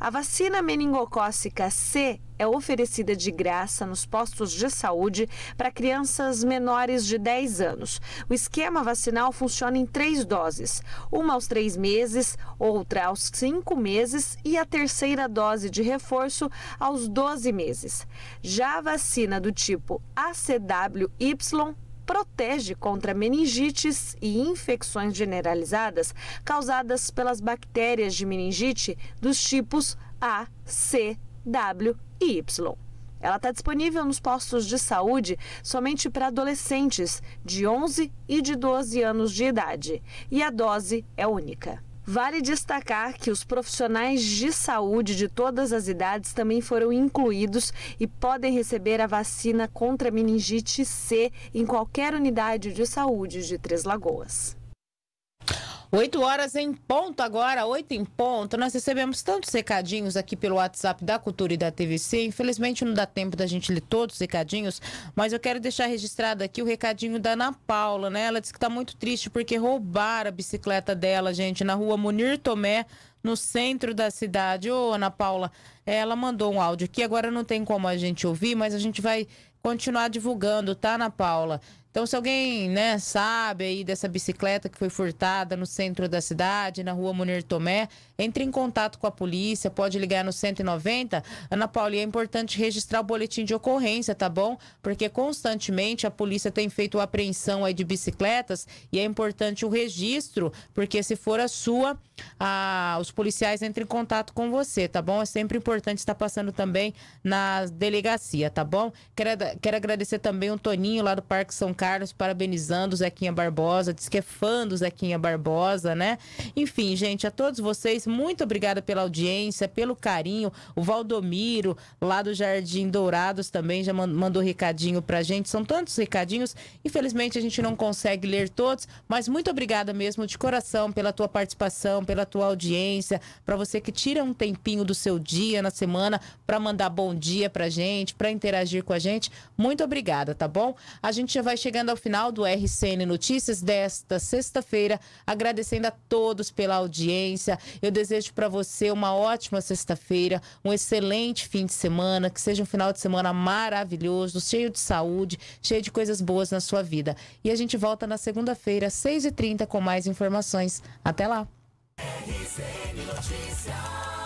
[SPEAKER 5] A vacina meningocócica C é oferecida de graça nos postos de saúde para crianças menores de 10 anos. O esquema vacinal funciona em três doses: uma aos três meses, outra aos cinco meses e a terceira dose de reforço aos 12 meses. Já a vacina do tipo ACWY protege contra meningites e infecções generalizadas causadas pelas bactérias de meningite dos tipos A, C, W e Y. Ela está disponível nos postos de saúde somente para adolescentes de 11 e de 12 anos de idade e a dose é única. Vale destacar que os profissionais de saúde de todas as idades também foram incluídos e podem receber a vacina contra meningite C em qualquer unidade de saúde de Três Lagoas.
[SPEAKER 4] 8 horas em ponto agora, 8 em ponto. Nós recebemos tantos recadinhos aqui pelo WhatsApp da Cultura e da TVC. Infelizmente não dá tempo da gente ler todos os recadinhos, mas eu quero deixar registrado aqui o recadinho da Ana Paula, né? Ela disse que está muito triste porque roubaram a bicicleta dela, gente, na rua Munir Tomé, no centro da cidade. Ô, Ana Paula, ela mandou um áudio aqui, agora não tem como a gente ouvir, mas a gente vai continuar divulgando, tá, Ana Paula? Então, se alguém né, sabe aí dessa bicicleta que foi furtada no centro da cidade, na rua Munir Tomé, entre em contato com a polícia, pode ligar no 190. Ana Paula, é importante registrar o boletim de ocorrência, tá bom? Porque constantemente a polícia tem feito apreensão aí de bicicletas e é importante o registro, porque se for a sua, a, os policiais entram em contato com você, tá bom? É sempre importante estar passando também na delegacia, tá bom? Quero, quero agradecer também o Toninho lá do Parque São Carlos Carlos parabenizando o Zequinha Barbosa, diz que é fã do Zequinha Barbosa, né? Enfim, gente, a todos vocês, muito obrigada pela audiência, pelo carinho. O Valdomiro, lá do Jardim Dourados, também já mandou recadinho pra gente. São tantos recadinhos, infelizmente a gente não consegue ler todos, mas muito obrigada mesmo de coração pela tua participação, pela tua audiência, para você que tira um tempinho do seu dia na semana para mandar bom dia pra gente, para interagir com a gente. Muito obrigada, tá bom? A gente já vai chegar chegando ao final do RCN Notícias desta sexta-feira, agradecendo a todos pela audiência. Eu desejo para você uma ótima sexta-feira, um excelente fim de semana, que seja um final de semana maravilhoso, cheio de saúde, cheio de coisas boas na sua vida. E a gente volta na segunda-feira, às 6h30, com mais informações. Até lá! RCN
[SPEAKER 3] Notícias.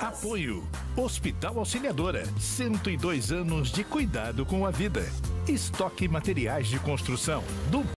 [SPEAKER 3] Apoio Hospital
[SPEAKER 11] Auxiliadora, 102 anos de cuidado com a vida. Estoque materiais de construção do